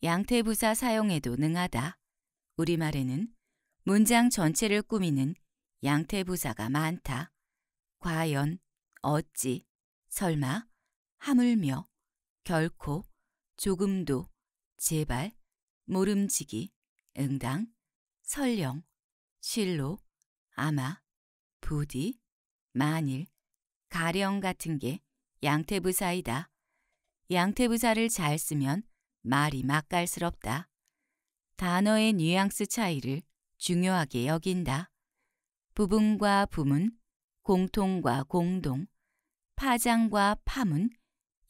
양태부사 사용에도 능하다. 우리말에는 문장 전체를 꾸미는 양태부사가 많다. 과연, 어찌, 설마, 하물며, 결코, 조금도, 제발, 모름지기, 응당, 설령, 실로, 아마, 부디, 만일, 가령 같은 게 양태부사이다. 양태부사를 잘 쓰면 말이 맛깔스럽다. 단어의 뉘앙스 차이를 중요하게 여긴다. 부분과 부문, 공통과 공동, 파장과 파문,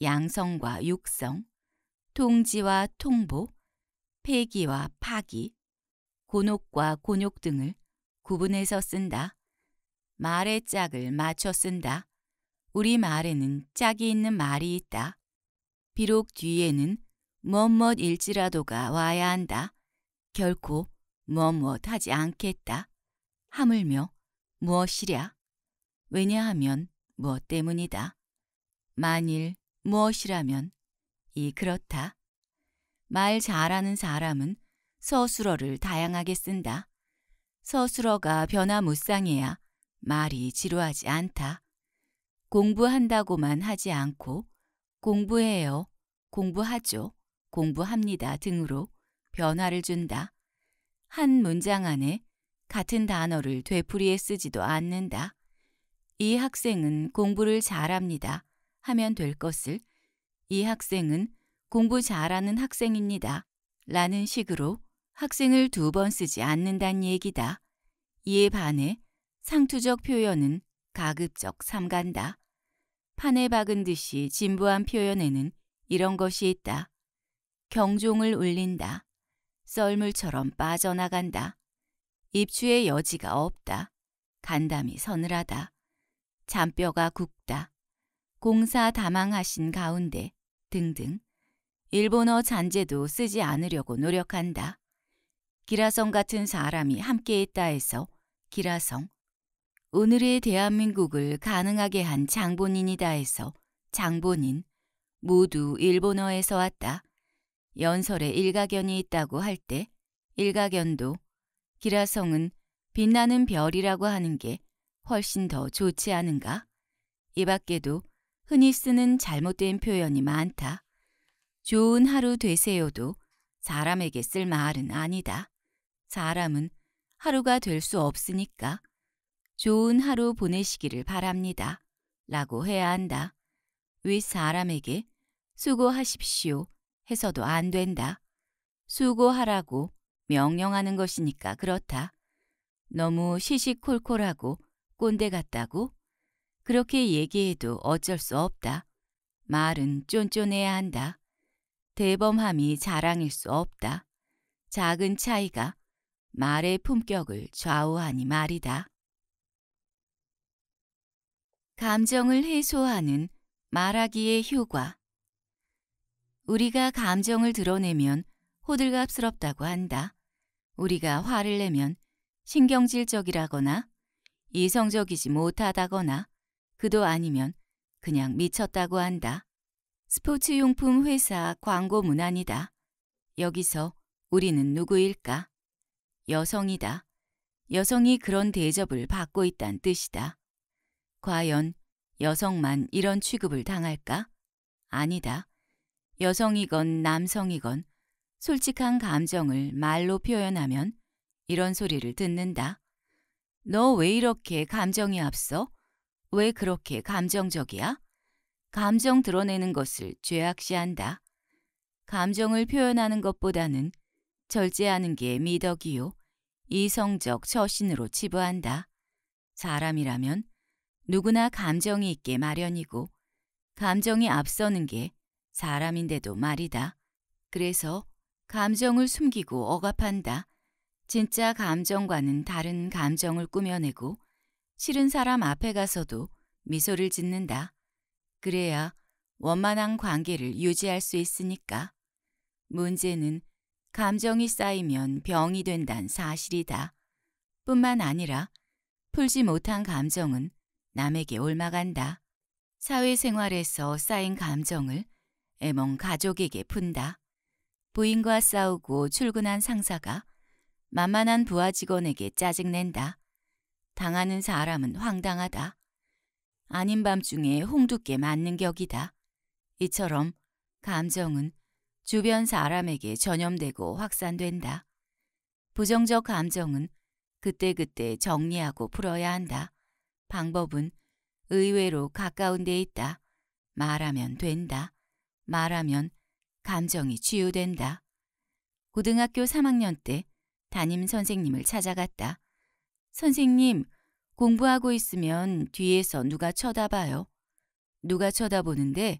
양성과 육성, 통지와 통보, 폐기와 파기, 곤혹과 곤욕 등을 구분해서 쓴다. 말의 짝을 맞춰 쓴다. 우리 말에는 짝이 있는 말이 있다. 비록 뒤에는 뭐뭇일지라도가 와야 한다. 결코 뭐뭇하지 않겠다. 하물며 무엇이랴? 왜냐하면 무엇 때문이다. 만일 무엇이라면 이 그렇다. 말 잘하는 사람은 서술어를 다양하게 쓴다. 서술어가 변화무쌍해야 말이 지루하지 않다. 공부한다고만 하지 않고 공부해요, 공부하죠. 공부합니다 등으로 변화를 준다. 한 문장 안에 같은 단어를 되풀이해 쓰지도 않는다. 이 학생은 공부를 잘합니다 하면 될 것을 이 학생은 공부 잘하는 학생입니다 라는 식으로 학생을 두 번 쓰지 않는다는 얘기다. 이에 반해 상투적 표현은 가급적 삼간다. 판에 박은 듯이 진부한 표현에는 이런 것이 있다. 경종을 울린다. 썰물처럼 빠져나간다. 입추의 여지가 없다. 간담이 서늘하다. 잔뼈가 굽다. 공사 다망하신 가운데 등등 일본어 잔재도 쓰지 않으려고 노력한다. 기라성 같은 사람이 함께했다 해서 기라성 오늘의 대한민국을 가능하게 한 장본인이다 해서 장본인 모두 일본어에서 왔다. 연설에 일가견이 있다고 할 때 일가견도 기라성은 빛나는 별이라고 하는 게 훨씬 더 좋지 않은가? 이 밖에도 흔히 쓰는 잘못된 표현이 많다. 좋은 하루 되세요도 사람에게 쓸 말은 아니다. 사람은 하루가 될 수 없으니까 좋은 하루 보내시기를 바랍니다. 라고 해야 한다. 윗 사람에게 수고하십시오. 해서도 안 된다. 수고하라고 명령하는 것이니까 그렇다. 너무 시시콜콜하고 꼰대 같다고? 그렇게 얘기해도 어쩔 수 없다. 말은 쫀쫀해야 한다. 대범함이 자랑일 수 없다. 작은 차이가 말의 품격을 좌우하니 말이다. 감정을 해소하는 말하기의 효과 우리가 감정을 드러내면 호들갑스럽다고 한다. 우리가 화를 내면 신경질적이라거나 이성적이지 못하다거나 그도 아니면 그냥 미쳤다고 한다. 스포츠용품 회사 광고 문안이다. 여기서 우리는 누구일까? 여성이다. 여성이 그런 대접을 받고 있단 뜻이다. 과연 여성만 이런 취급을 당할까? 아니다. 여성이건 남성이건 솔직한 감정을 말로 표현하면 이런 소리를 듣는다. 너 왜 이렇게 감정이 앞서? 왜 그렇게 감정적이야? 감정 드러내는 것을 죄악시한다. 감정을 표현하는 것보다는 절제하는 게 미덕이요. 이성적 처신으로 치부한다. 사람이라면 누구나 감정이 있게 마련이고 감정이 앞서는 게 사람인데도 말이다. 그래서 감정을 숨기고 억압한다. 진짜 감정과는 다른 감정을 꾸며내고 싫은 사람 앞에 가서도 미소를 짓는다. 그래야 원만한 관계를 유지할 수 있으니까. 문제는 감정이 쌓이면 병이 된다는 사실이다. 뿐만 아니라 풀지 못한 감정은 남에게 옮아간다 사회생활에서 쌓인 감정을 애몽 가족에게 푼다. 부인과 싸우고 출근한 상사가 만만한 부하 직원에게 짜증낸다. 당하는 사람은 황당하다. 아닌 밤중에 홍두깨 맞는 격이다. 이처럼 감정은 주변 사람에게 전염되고 확산된다. 부정적 감정은 그때그때 정리하고 풀어야 한다. 방법은 의외로 가까운 데 있다. 말하면 된다. 말하면 감정이 치유된다. 고등학교 3학년 때 담임 선생님을 찾아갔다. 선생님, 공부하고 있으면 뒤에서 누가 쳐다봐요. 누가 쳐다보는데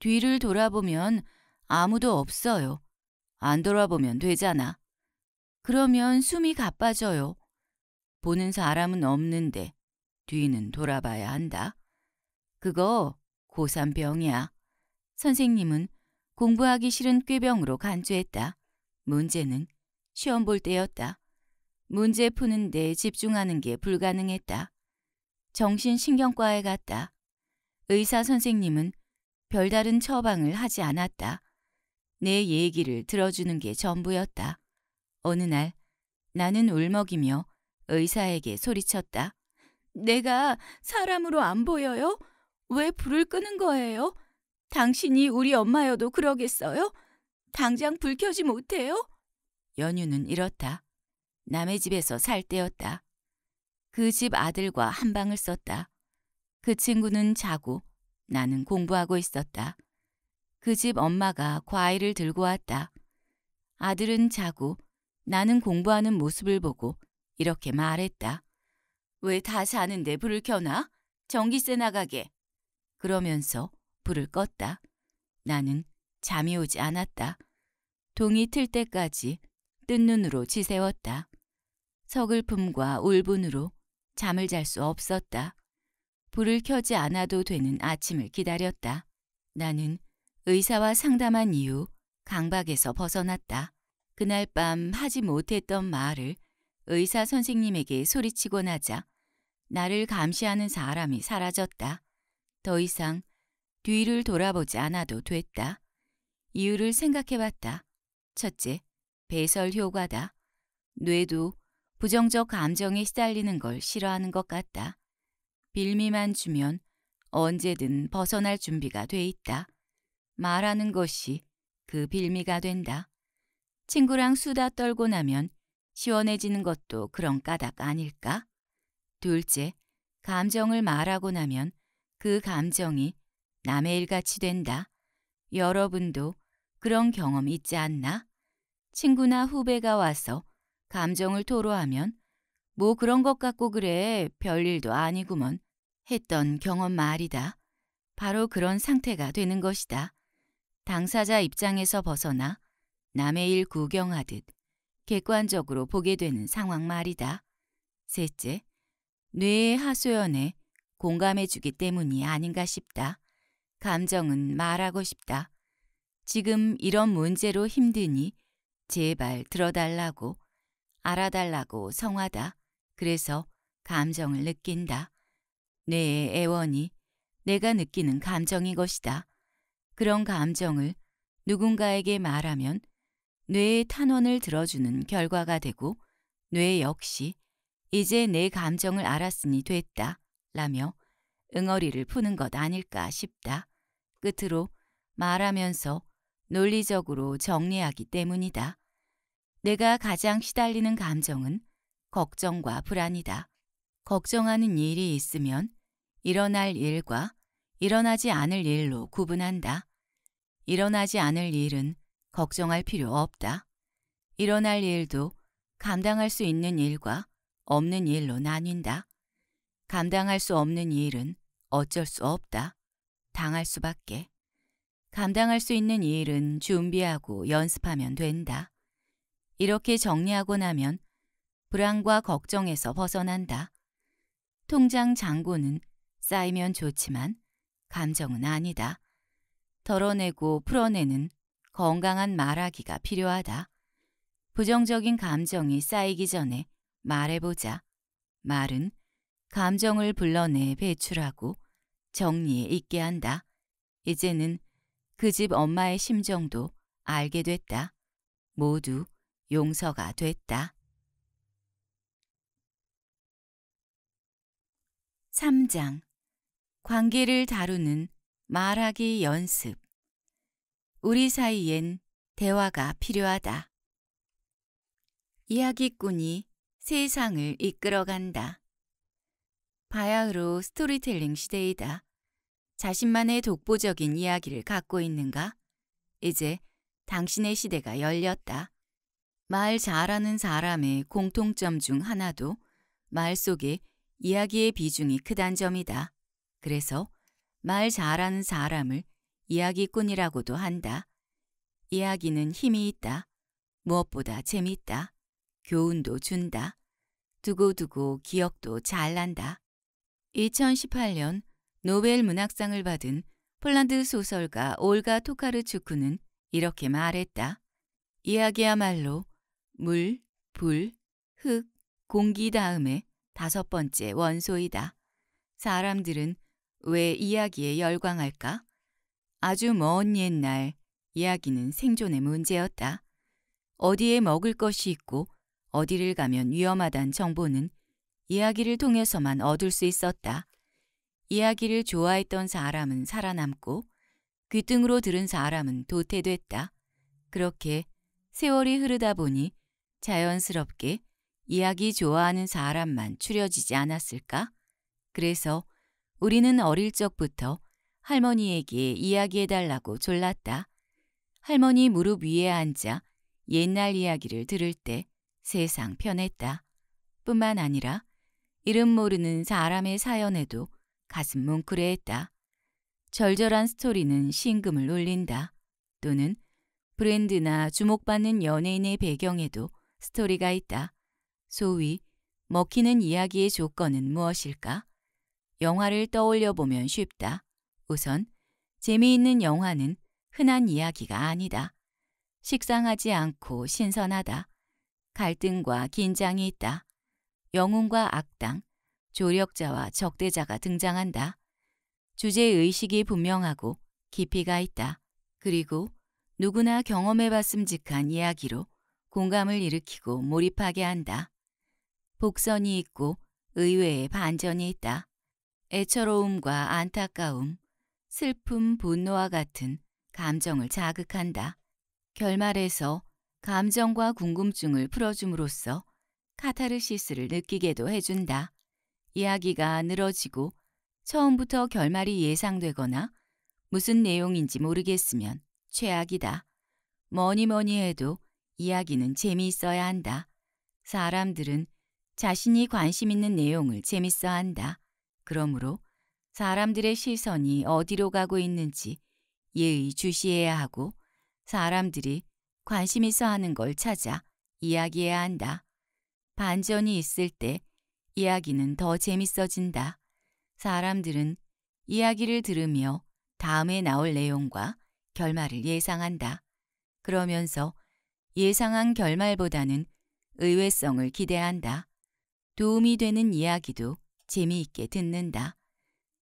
뒤를 돌아보면 아무도 없어요. 안 돌아보면 되잖아. 그러면 숨이 가빠져요. 보는 사람은 없는데 뒤는 돌아봐야 한다. 그거 고산병이야 선생님은 공부하기 싫은 꾀병으로 간주했다. 문제는 시험 볼 때였다. 문제 푸는 데 집중하는 게 불가능했다. 정신신경과에 갔다. 의사 선생님은 별다른 처방을 하지 않았다. 내 얘기를 들어주는 게 전부였다. 어느 날 나는 울먹이며 의사에게 소리쳤다. 내가 사람으로 안 보여요? 왜 불을 끄는 거예요? 당신이 우리 엄마여도 그러겠어요? 당장 불 켜지 못해요? 연유는 이렇다. 남의 집에서 살 때였다. 그 집 아들과 한 방을 썼다. 그 친구는 자고 나는 공부하고 있었다. 그 집 엄마가 과일을 들고 왔다. 아들은 자고 나는 공부하는 모습을 보고 이렇게 말했다. 왜 다 자는데 불을 켜나? 전기세 나가게. 그러면서 불을 껐다. 나는 잠이 오지 않았다. 동이 틀 때까지 뜬 눈으로 지새웠다. 서글픔과 울분으로 잠을 잘 수 없었다. 불을 켜지 않아도 되는 아침을 기다렸다. 나는 의사와 상담한 이후 강박에서 벗어났다. 그날 밤 하지 못했던 말을 의사 선생님에게 소리치곤 하자 나를 감시하는 사람이 사라졌다. 더 이상 뒤를 돌아보지 않아도 됐다. 이유를 생각해봤다. 첫째, 배설 효과다. 뇌도 부정적 감정에 시달리는 걸 싫어하는 것 같다. 빌미만 주면 언제든 벗어날 준비가 돼 있다. 말하는 것이 그 빌미가 된다. 친구랑 수다 떨고 나면 시원해지는 것도 그런 까닭 아닐까? 둘째, 감정을 말하고 나면 그 감정이 남의 일같이 된다. 여러분도 그런 경험 있지 않나? 친구나 후배가 와서 감정을 토로하면 뭐 그런 것 같고 그래 별일도 아니구먼 했던 경험 말이다. 바로 그런 상태가 되는 것이다. 당사자 입장에서 벗어나 남의 일 구경하듯 객관적으로 보게 되는 상황 말이다. 셋째, 뇌의 하소연에 공감해주기 때문이 아닌가 싶다. 감정은 말하고 싶다. 지금 이런 문제로 힘드니 제발 들어달라고, 알아달라고 성화다 그래서 감정을 느낀다. 뇌의 네, 애원이 내가 느끼는 감정이 것이다. 그런 감정을 누군가에게 말하면 뇌의 탄원을 들어주는 결과가 되고 뇌 역시 이제 내 감정을 알았으니 됐다 라며 응어리를 푸는 것 아닐까 싶다. 끝으로 말하면서 논리적으로 정리하기 때문이다. 내가 가장 시달리는 감정은 걱정과 불안이다. 걱정하는 일이 있으면 일어날 일과 일어나지 않을 일로 구분한다. 일어나지 않을 일은 걱정할 필요 없다. 일어날 일도 감당할 수 있는 일과 없는 일로 나뉜다. 감당할 수 없는 일은 어쩔 수 없다. 당할 수밖에. 감당할 수 있는 일은 준비하고 연습하면 된다. 이렇게 정리하고 나면 불안과 걱정에서 벗어난다. 통장 잔고는 쌓이면 좋지만 감정은 아니다. 덜어내고 풀어내는 건강한 말하기가 필요하다. 부정적인 감정이 쌓이기 전에 말해보자. 말은 감정을 불러내 배출하고 정리에 있게 한다. 이제는 그 집 엄마의 심정도 알게 됐다. 모두 용서가 됐다. 3장 관계를 다루는 말하기 연습 우리 사이엔 대화가 필요하다. 이야기꾼이 세상을 이끌어간다. 바야흐로 스토리텔링 시대이다. 자신만의 독보적인 이야기를 갖고 있는가? 이제 당신의 시대가 열렸다. 말 잘하는 사람의 공통점 중 하나도 말 속에 이야기의 비중이 크단 점이다. 그래서 말 잘하는 사람을 이야기꾼이라고도 한다. 이야기는 힘이 있다. 무엇보다 재미있다. 교훈도 준다. 두고두고 기억도 잘 난다. 2018년 노벨 문학상을 받은 폴란드 소설가 올가 토카르츠크는 이렇게 말했다. 이야기야말로 물, 불, 흙, 공기 다음에 다섯 번째 원소이다. 사람들은 왜 이야기에 열광할까? 아주 먼 옛날 이야기는 생존의 문제였다. 어디에 먹을 것이 있고 어디를 가면 위험하단 정보는 이야기를 통해서만 얻을 수 있었다. 이야기를 좋아했던 사람은 살아남고 귀등으로 들은 사람은 도태됐다. 그렇게 세월이 흐르다 보니 자연스럽게 이야기 좋아하는 사람만 추려지지 않았을까? 그래서 우리는 어릴 적부터 할머니에게 이야기해달라고 졸랐다. 할머니 무릎 위에 앉아 옛날 이야기를 들을 때 세상 편했다. 뿐만 아니라 이름 모르는 사람의 사연에도 가슴 뭉클해했다. 절절한 스토리는 심금을 울린다. 또는 브랜드나 주목받는 연예인의 배경에도 스토리가 있다. 소위 먹히는 이야기의 조건은 무엇일까? 영화를 떠올려 보면 쉽다. 우선 재미있는 영화는 흔한 이야기가 아니다. 식상하지 않고 신선하다. 갈등과 긴장이 있다. 영웅과 악당, 조력자와 적대자가 등장한다. 주제의식이 분명하고 깊이가 있다. 그리고 누구나 경험해봤음직한 이야기로 공감을 일으키고 몰입하게 한다. 복선이 있고 의외의 반전이 있다. 애처로움과 안타까움, 슬픔, 분노와 같은 감정을 자극한다. 결말에서 감정과 궁금증을 풀어줌으로써 카타르시스를 느끼게도 해준다. 이야기가 늘어지고 처음부터 결말이 예상되거나 무슨 내용인지 모르겠으면 최악이다. 뭐니 뭐니 해도 이야기는 재미있어야 한다. 사람들은 자신이 관심 있는 내용을 재밌어 한다. 그러므로 사람들의 시선이 어디로 가고 있는지 예의 주시해야 하고 사람들이 관심 있어 하는 걸 찾아 이야기해야 한다. 반전이 있을 때 이야기는 더 재밌어진다. 사람들은 이야기를 들으며 다음에 나올 내용과 결말을 예상한다. 그러면서 예상한 결말보다는 의외성을 기대한다. 도움이 되는 이야기도 재미있게 듣는다.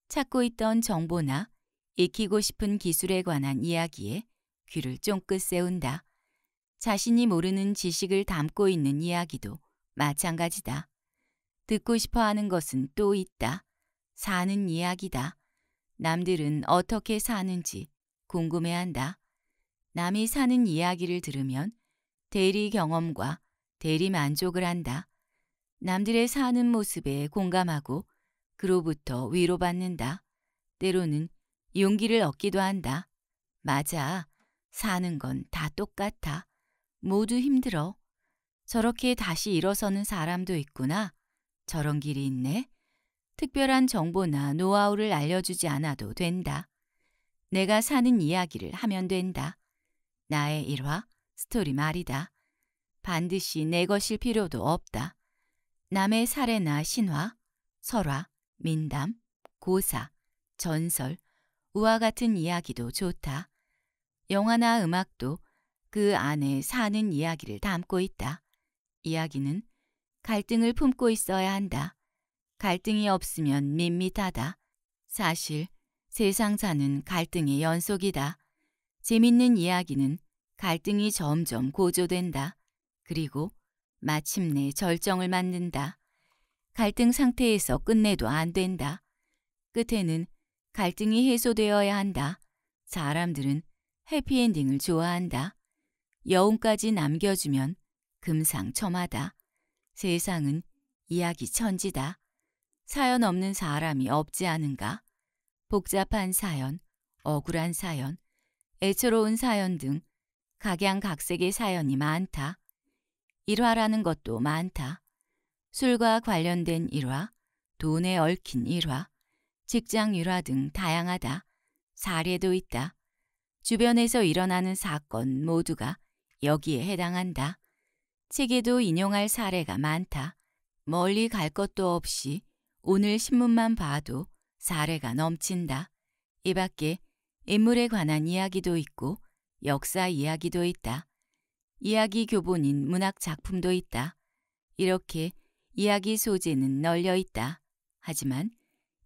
찾고 있던 정보나 익히고 싶은 기술에 관한 이야기에 귀를 쫑긋 세운다. 자신이 모르는 지식을 담고 있는 이야기도 마찬가지다. 듣고 싶어 하는 것은 또 있다. 사는 이야기다. 남들은 어떻게 사는지 궁금해한다. 남이 사는 이야기를 들으면 대리 경험과 대리 만족을 한다. 남들의 사는 모습에 공감하고 그로부터 위로받는다. 때로는 용기를 얻기도 한다. 맞아. 사는 건 다 똑같아. 모두 힘들어. 저렇게 다시 일어서는 사람도 있구나. 저런 길이 있네. 특별한 정보나 노하우를 알려주지 않아도 된다. 내가 사는 이야기를 하면 된다. 나의 일화, 스토리 말이다. 반드시 내 것일 필요도 없다. 남의 사례나 신화, 설화, 민담, 고사, 전설, 우와 같은 이야기도 좋다. 영화나 음악도 그 안에 사는 이야기를 담고 있다. 이야기는 갈등을 품고 있어야 한다. 갈등이 없으면 밋밋하다. 사실 세상 사는 갈등의 연속이다. 재밌는 이야기는 갈등이 점점 고조된다. 그리고 마침내 절정을 맞는다. 갈등 상태에서 끝내도 안 된다. 끝에는 갈등이 해소되어야 한다. 사람들은 해피엔딩을 좋아한다. 여운까지 남겨주면 금상첨화다. 세상은 이야기 천지다. 사연 없는 사람이 없지 않은가? 복잡한 사연, 억울한 사연, 애처로운 사연 등 각양각색의 사연이 많다. 일화라는 것도 많다. 술과 관련된 일화, 돈에 얽힌 일화, 직장 일화 등 다양하다. 사례도 있다. 주변에서 일어나는 사건 모두가 여기에 해당한다. 책에도 인용할 사례가 많다. 멀리 갈 것도 없이 오늘 신문만 봐도 사례가 넘친다. 이 밖에 인물에 관한 이야기도 있고 역사 이야기도 있다. 이야기 교본인 문학 작품도 있다. 이렇게 이야기 소재는 널려 있다. 하지만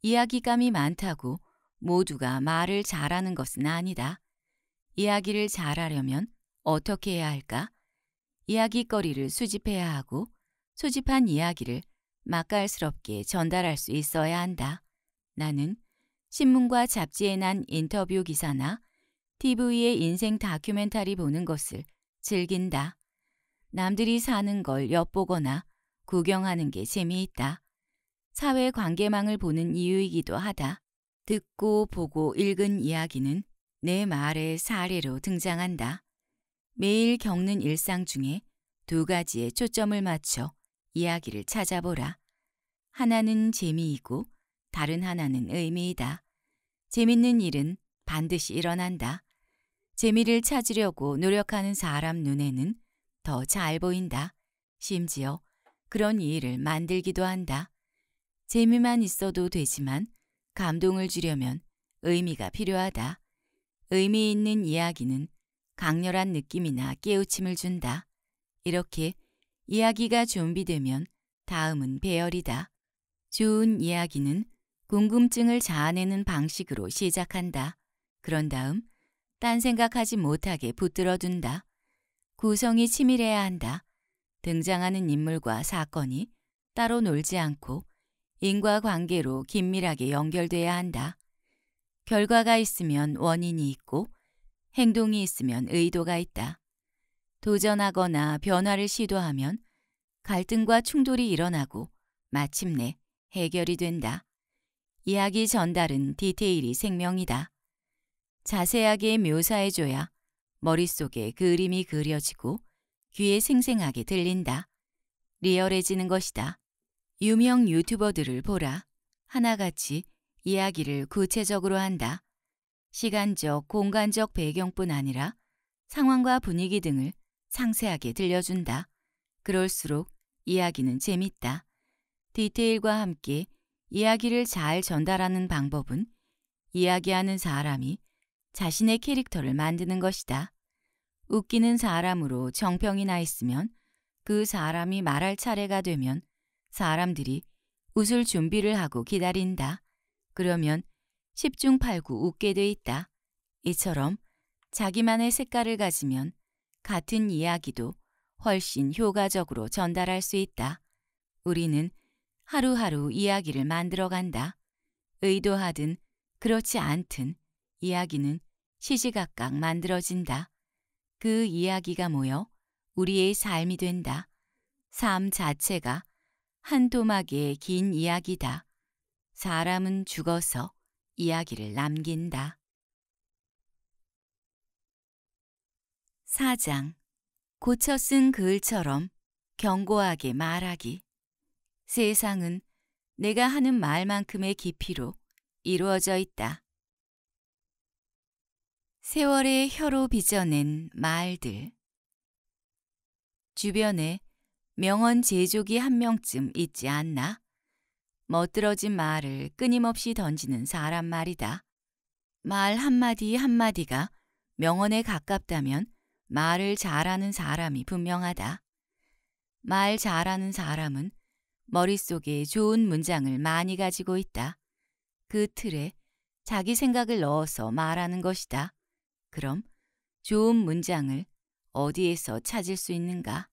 이야기감이 많다고 모두가 말을 잘하는 것은 아니다. 이야기를 잘하려면 어떻게 해야 할까? 이야기거리를 수집해야 하고 수집한 이야기를 맛깔스럽게 전달할 수 있어야 한다. 나는 신문과 잡지에 난 인터뷰 기사나 TV의 인생 다큐멘터리 보는 것을 즐긴다. 남들이 사는 걸 엿보거나 구경하는 게 재미있다. 사회 관계망을 보는 이유이기도 하다. 듣고 보고 읽은 이야기는 내 말의 사례로 등장한다. 매일 겪는 일상 중에 두 가지에 초점을 맞춰 이야기를 찾아보라. 하나는 재미이고 다른 하나는 의미이다. 재밌는 일은 반드시 일어난다. 재미를 찾으려고 노력하는 사람 눈에는 더 잘 보인다. 심지어 그런 일을 만들기도 한다. 재미만 있어도 되지만 감동을 주려면 의미가 필요하다. 의미 있는 이야기는 강렬한 느낌이나 깨우침을 준다. 이렇게 이야기가 준비되면 다음은 배열이다. 좋은 이야기는 궁금증을 자아내는 방식으로 시작한다. 그런 다음 딴 생각하지 못하게 붙들어둔다. 구성이 치밀해야 한다. 등장하는 인물과 사건이 따로 놀지 않고 인과관계로 긴밀하게 연결돼야 한다. 결과가 있으면 원인이 있고 행동이 있으면 의도가 있다. 도전하거나 변화를 시도하면 갈등과 충돌이 일어나고 마침내 해결이 된다. 이야기 전달은 디테일이 생명이다. 자세하게 묘사해줘야 머릿속에 그림이 그려지고 귀에 생생하게 들린다. 리얼해지는 것이다. 유명 유튜버들을 보라. 하나같이 이야기를 구체적으로 한다. 시간적, 공간적 배경뿐 아니라 상황과 분위기 등을 상세하게 들려준다. 그럴수록 이야기는 재밌다. 디테일과 함께 이야기를 잘 전달하는 방법은 이야기하는 사람이 자신의 캐릭터를 만드는 것이다. 웃기는 사람으로 정평이 나 있으면 그 사람이 말할 차례가 되면 사람들이 웃을 준비를 하고 기다린다. 그러면 1 0중8구 웃게 돼 있다. 이처럼 자기만의 색깔을 가지면 같은 이야기도 훨씬 효과적으로 전달할 수 있다. 우리는 하루하루 이야기를 만들어간다. 의도하든 그렇지 않든 이야기는 시시각각 만들어진다. 그 이야기가 모여 우리의 삶이 된다. 삶 자체가 한도막의긴 이야기다. 사람은 죽어서 이야기를 남긴다. 4장 고쳐 쓴 글처럼 견고하게 말하기 세상은 내가 하는 말만큼의 깊이로 이루어져 있다. 세월의 혀로 빚어낸 말들 주변에 명언 제조기 한 명쯤 있지 않나? 멋들어진 말을 끊임없이 던지는 사람 말이다. 말 한마디 한마디가 명언에 가깝다면 말을 잘하는 사람이 분명하다. 말 잘하는 사람은 머릿속에 좋은 문장을 많이 가지고 있다. 그 틀에 자기 생각을 넣어서 말하는 것이다. 그럼 좋은 문장을 어디에서 찾을 수 있는가?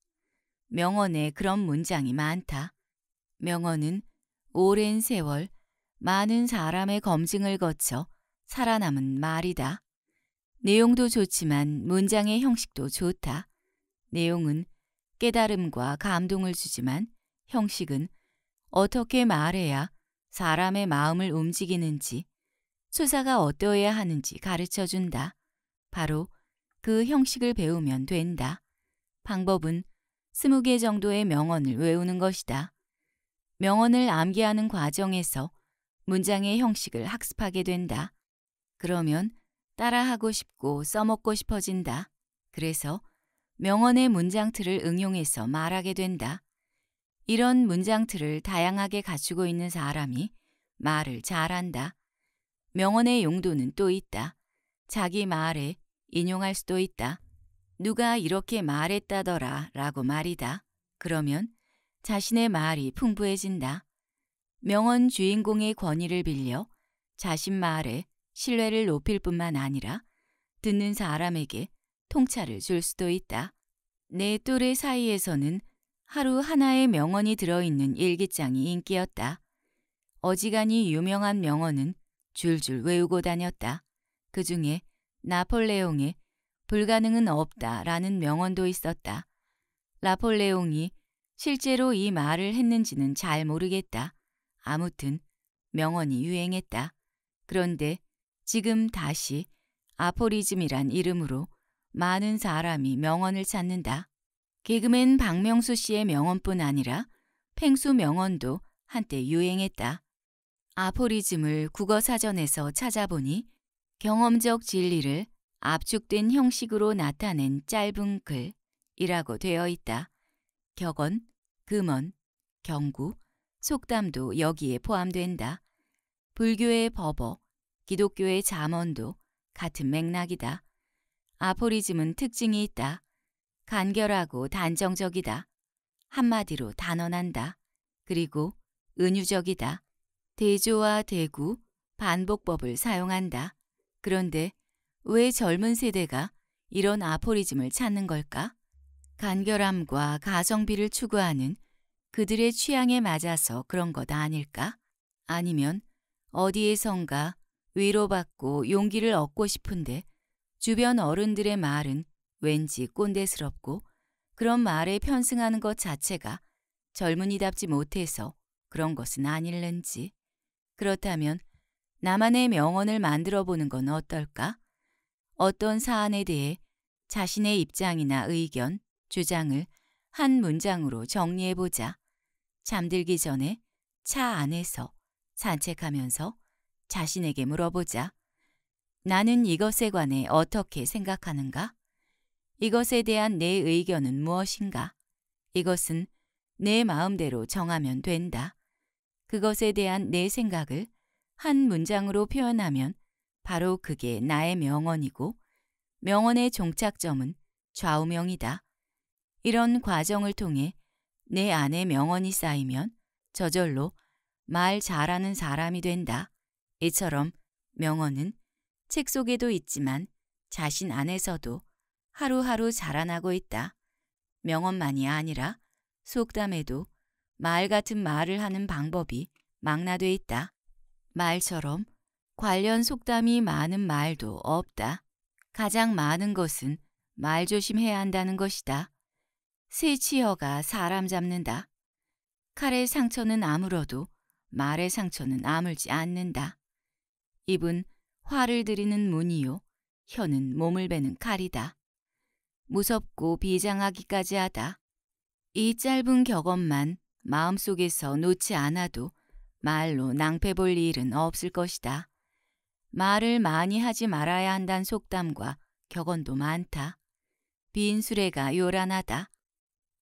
명언에 그런 문장이 많다. 명언은 오랜 세월 많은 사람의 검증을 거쳐 살아남은 말이다. 내용도 좋지만 문장의 형식도 좋다. 내용은 깨달음과 감동을 주지만 형식은 어떻게 말해야 사람의 마음을 움직이는지 수사가 어떠해야 하는지 가르쳐 준다. 바로 그 형식을 배우면 된다. 방법은 스무 개 정도의 명언을 외우는 것이다. 명언을 암기하는 과정에서 문장의 형식을 학습하게 된다. 그러면 따라하고 싶고 써먹고 싶어진다. 그래서 명언의 문장틀을 응용해서 말하게 된다. 이런 문장틀을 다양하게 갖추고 있는 사람이 말을 잘한다. 명언의 용도는 또 있다. 자기 말에 인용할 수도 있다. 누가 이렇게 말했다더라 라고 말이다. 그러면 자신의 말이 풍부해진다. 명언 주인공의 권위를 빌려 자신 말에 신뢰를 높일 뿐만 아니라 듣는 사람에게 통찰을 줄 수도 있다. 내 또래 사이에서는 하루 하나의 명언이 들어있는 일기장이 인기였다. 어지간히 유명한 명언은 줄줄 외우고 다녔다. 그 중에 나폴레옹의 불가능은 없다 라는 명언도 있었다. 나폴레옹이 실제로 이 말을 했는지는 잘 모르겠다. 아무튼 명언이 유행했다. 그런데 지금 다시 아포리즘이란 이름으로 많은 사람이 명언을 찾는다. 개그맨 박명수 씨의 명언뿐 아니라 펭수 명언도 한때 유행했다. 아포리즘을 국어사전에서 찾아보니 경험적 진리를 압축된 형식으로 나타낸 짧은 글이라고 되어 있다. 격언, 금언, 경구, 속담도 여기에 포함된다. 불교의 법어, 기독교의 잠언도 같은 맥락이다. 아포리즘은 특징이 있다. 간결하고 단정적이다. 한마디로 단언한다. 그리고 은유적이다. 대조와 대구, 반복법을 사용한다. 그런데 왜 젊은 세대가 이런 아포리즘을 찾는 걸까? 간결함과 가성비를 추구하는 그들의 취향에 맞아서 그런 것 아닐까? 아니면 어디에선가 위로받고 용기를 얻고 싶은데 주변 어른들의 말은 왠지 꼰대스럽고 그런 말에 편승하는 것 자체가 젊은이답지 못해서 그런 것은 아닐는지. 그렇다면 나만의 명언을 만들어 보는 건 어떨까? 어떤 사안에 대해 자신의 입장이나 의견, 주장을 한 문장으로 정리해보자. 잠들기 전에 차 안에서 산책하면서 자신에게 물어보자. 나는 이것에 관해 어떻게 생각하는가? 이것에 대한 내 의견은 무엇인가? 이것은 내 마음대로 정하면 된다. 그것에 대한 내 생각을 한 문장으로 표현하면 바로 그게 나의 명언이고 명언의 종착점은 좌우명이다. 이런 과정을 통해 내 안에 명언이 쌓이면 저절로 말 잘하는 사람이 된다. 이처럼 명언은 책 속에도 있지만 자신 안에서도 하루하루 자라나고 있다. 명언만이 아니라 속담에도 말 같은 말을 하는 방법이 망라돼 있다. 말처럼 관련 속담이 많은 말도 없다. 가장 많은 것은 말 조심해야 한다는 것이다. 새 치어가 사람 잡는다. 칼의 상처는 아물어도 말의 상처는 아물지 않는다. 입은 화를 들이는 문이요. 혀는 몸을 베는 칼이다. 무섭고 비장하기까지 하다. 이 짧은 격언만 마음속에서 놓지 않아도 말로 낭패 볼 일은 없을 것이다. 말을 많이 하지 말아야 한다는 속담과 격언도 많다. 빈 수레가 요란하다.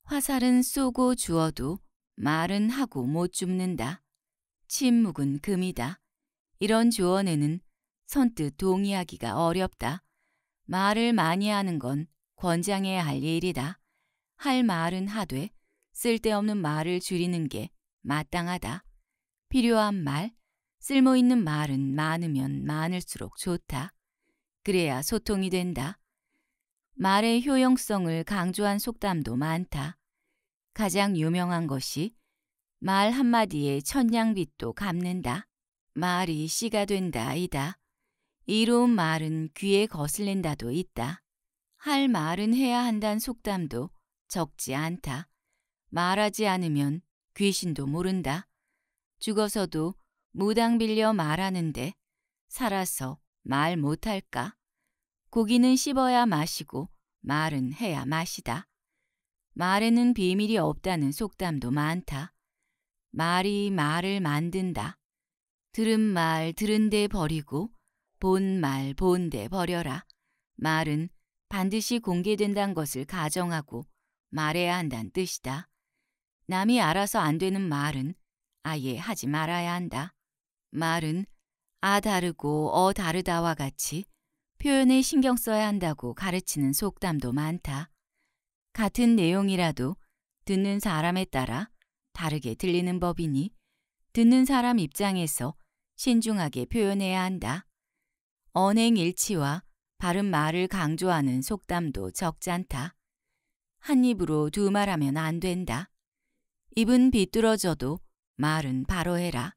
화살은 쏘고 주어도 말은 하고 못 줍는다. 침묵은 금이다. 이런 조언에는 선뜻 동의하기가 어렵다. 말을 많이 하는 건 권장해야 할 일이다. 할 말은 하되 쓸데없는 말을 줄이는 게 마땅하다. 필요한 말, 쓸모있는 말은 많으면 많을수록 좋다. 그래야 소통이 된다. 말의 효용성을 강조한 속담도 많다. 가장 유명한 것이 말 한마디에 천냥빚도 갚는다. 말이 씨가 된다이다. 이로운 말은 귀에 거슬린다도 있다. 할 말은 해야 한다는 속담도 적지 않다. 말하지 않으면 귀신도 모른다. 죽어서도 무당 빌려 말하는데 살아서 말 못할까? 고기는 씹어야 마시고 말은 해야 마시다. 말에는 비밀이 없다는 속담도 많다. 말이 말을 만든다. 들은 말 들은 데 버리고 본 말 본 데 버려라. 말은 반드시 공개된다는 것을 가정하고 말해야 한다는 뜻이다. 남이 알아서 안 되는 말은 아예 하지 말아야 한다. 말은 아 다르고 어 다르다와 같이 표현에 신경 써야 한다고 가르치는 속담도 많다. 같은 내용이라도 듣는 사람에 따라 다르게 들리는 법이니 듣는 사람 입장에서 신중하게 표현해야 한다. 언행 일치와 바른 말을 강조하는 속담도 적지 않다. 한 입으로 두 말하면 안 된다. 입은 비뚤어져도 말은 바로 해라.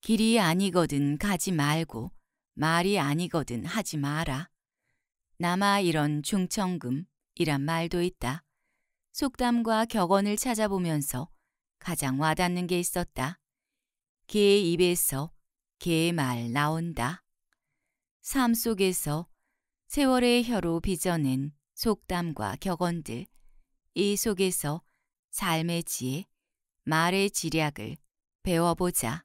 길이 아니거든 가지 말고 말이 아니거든 하지 마라. 남아 이런 중청금이란 말도 있다. 속담과 격언을 찾아보면서 가장 와닿는 게 있었다. 개의 입에서 개의 말 나온다. 삶 속에서 세월의 혀로 빚어낸 속담과 격언들, 이 속에서 삶의 지혜, 말의 지략을 배워보자.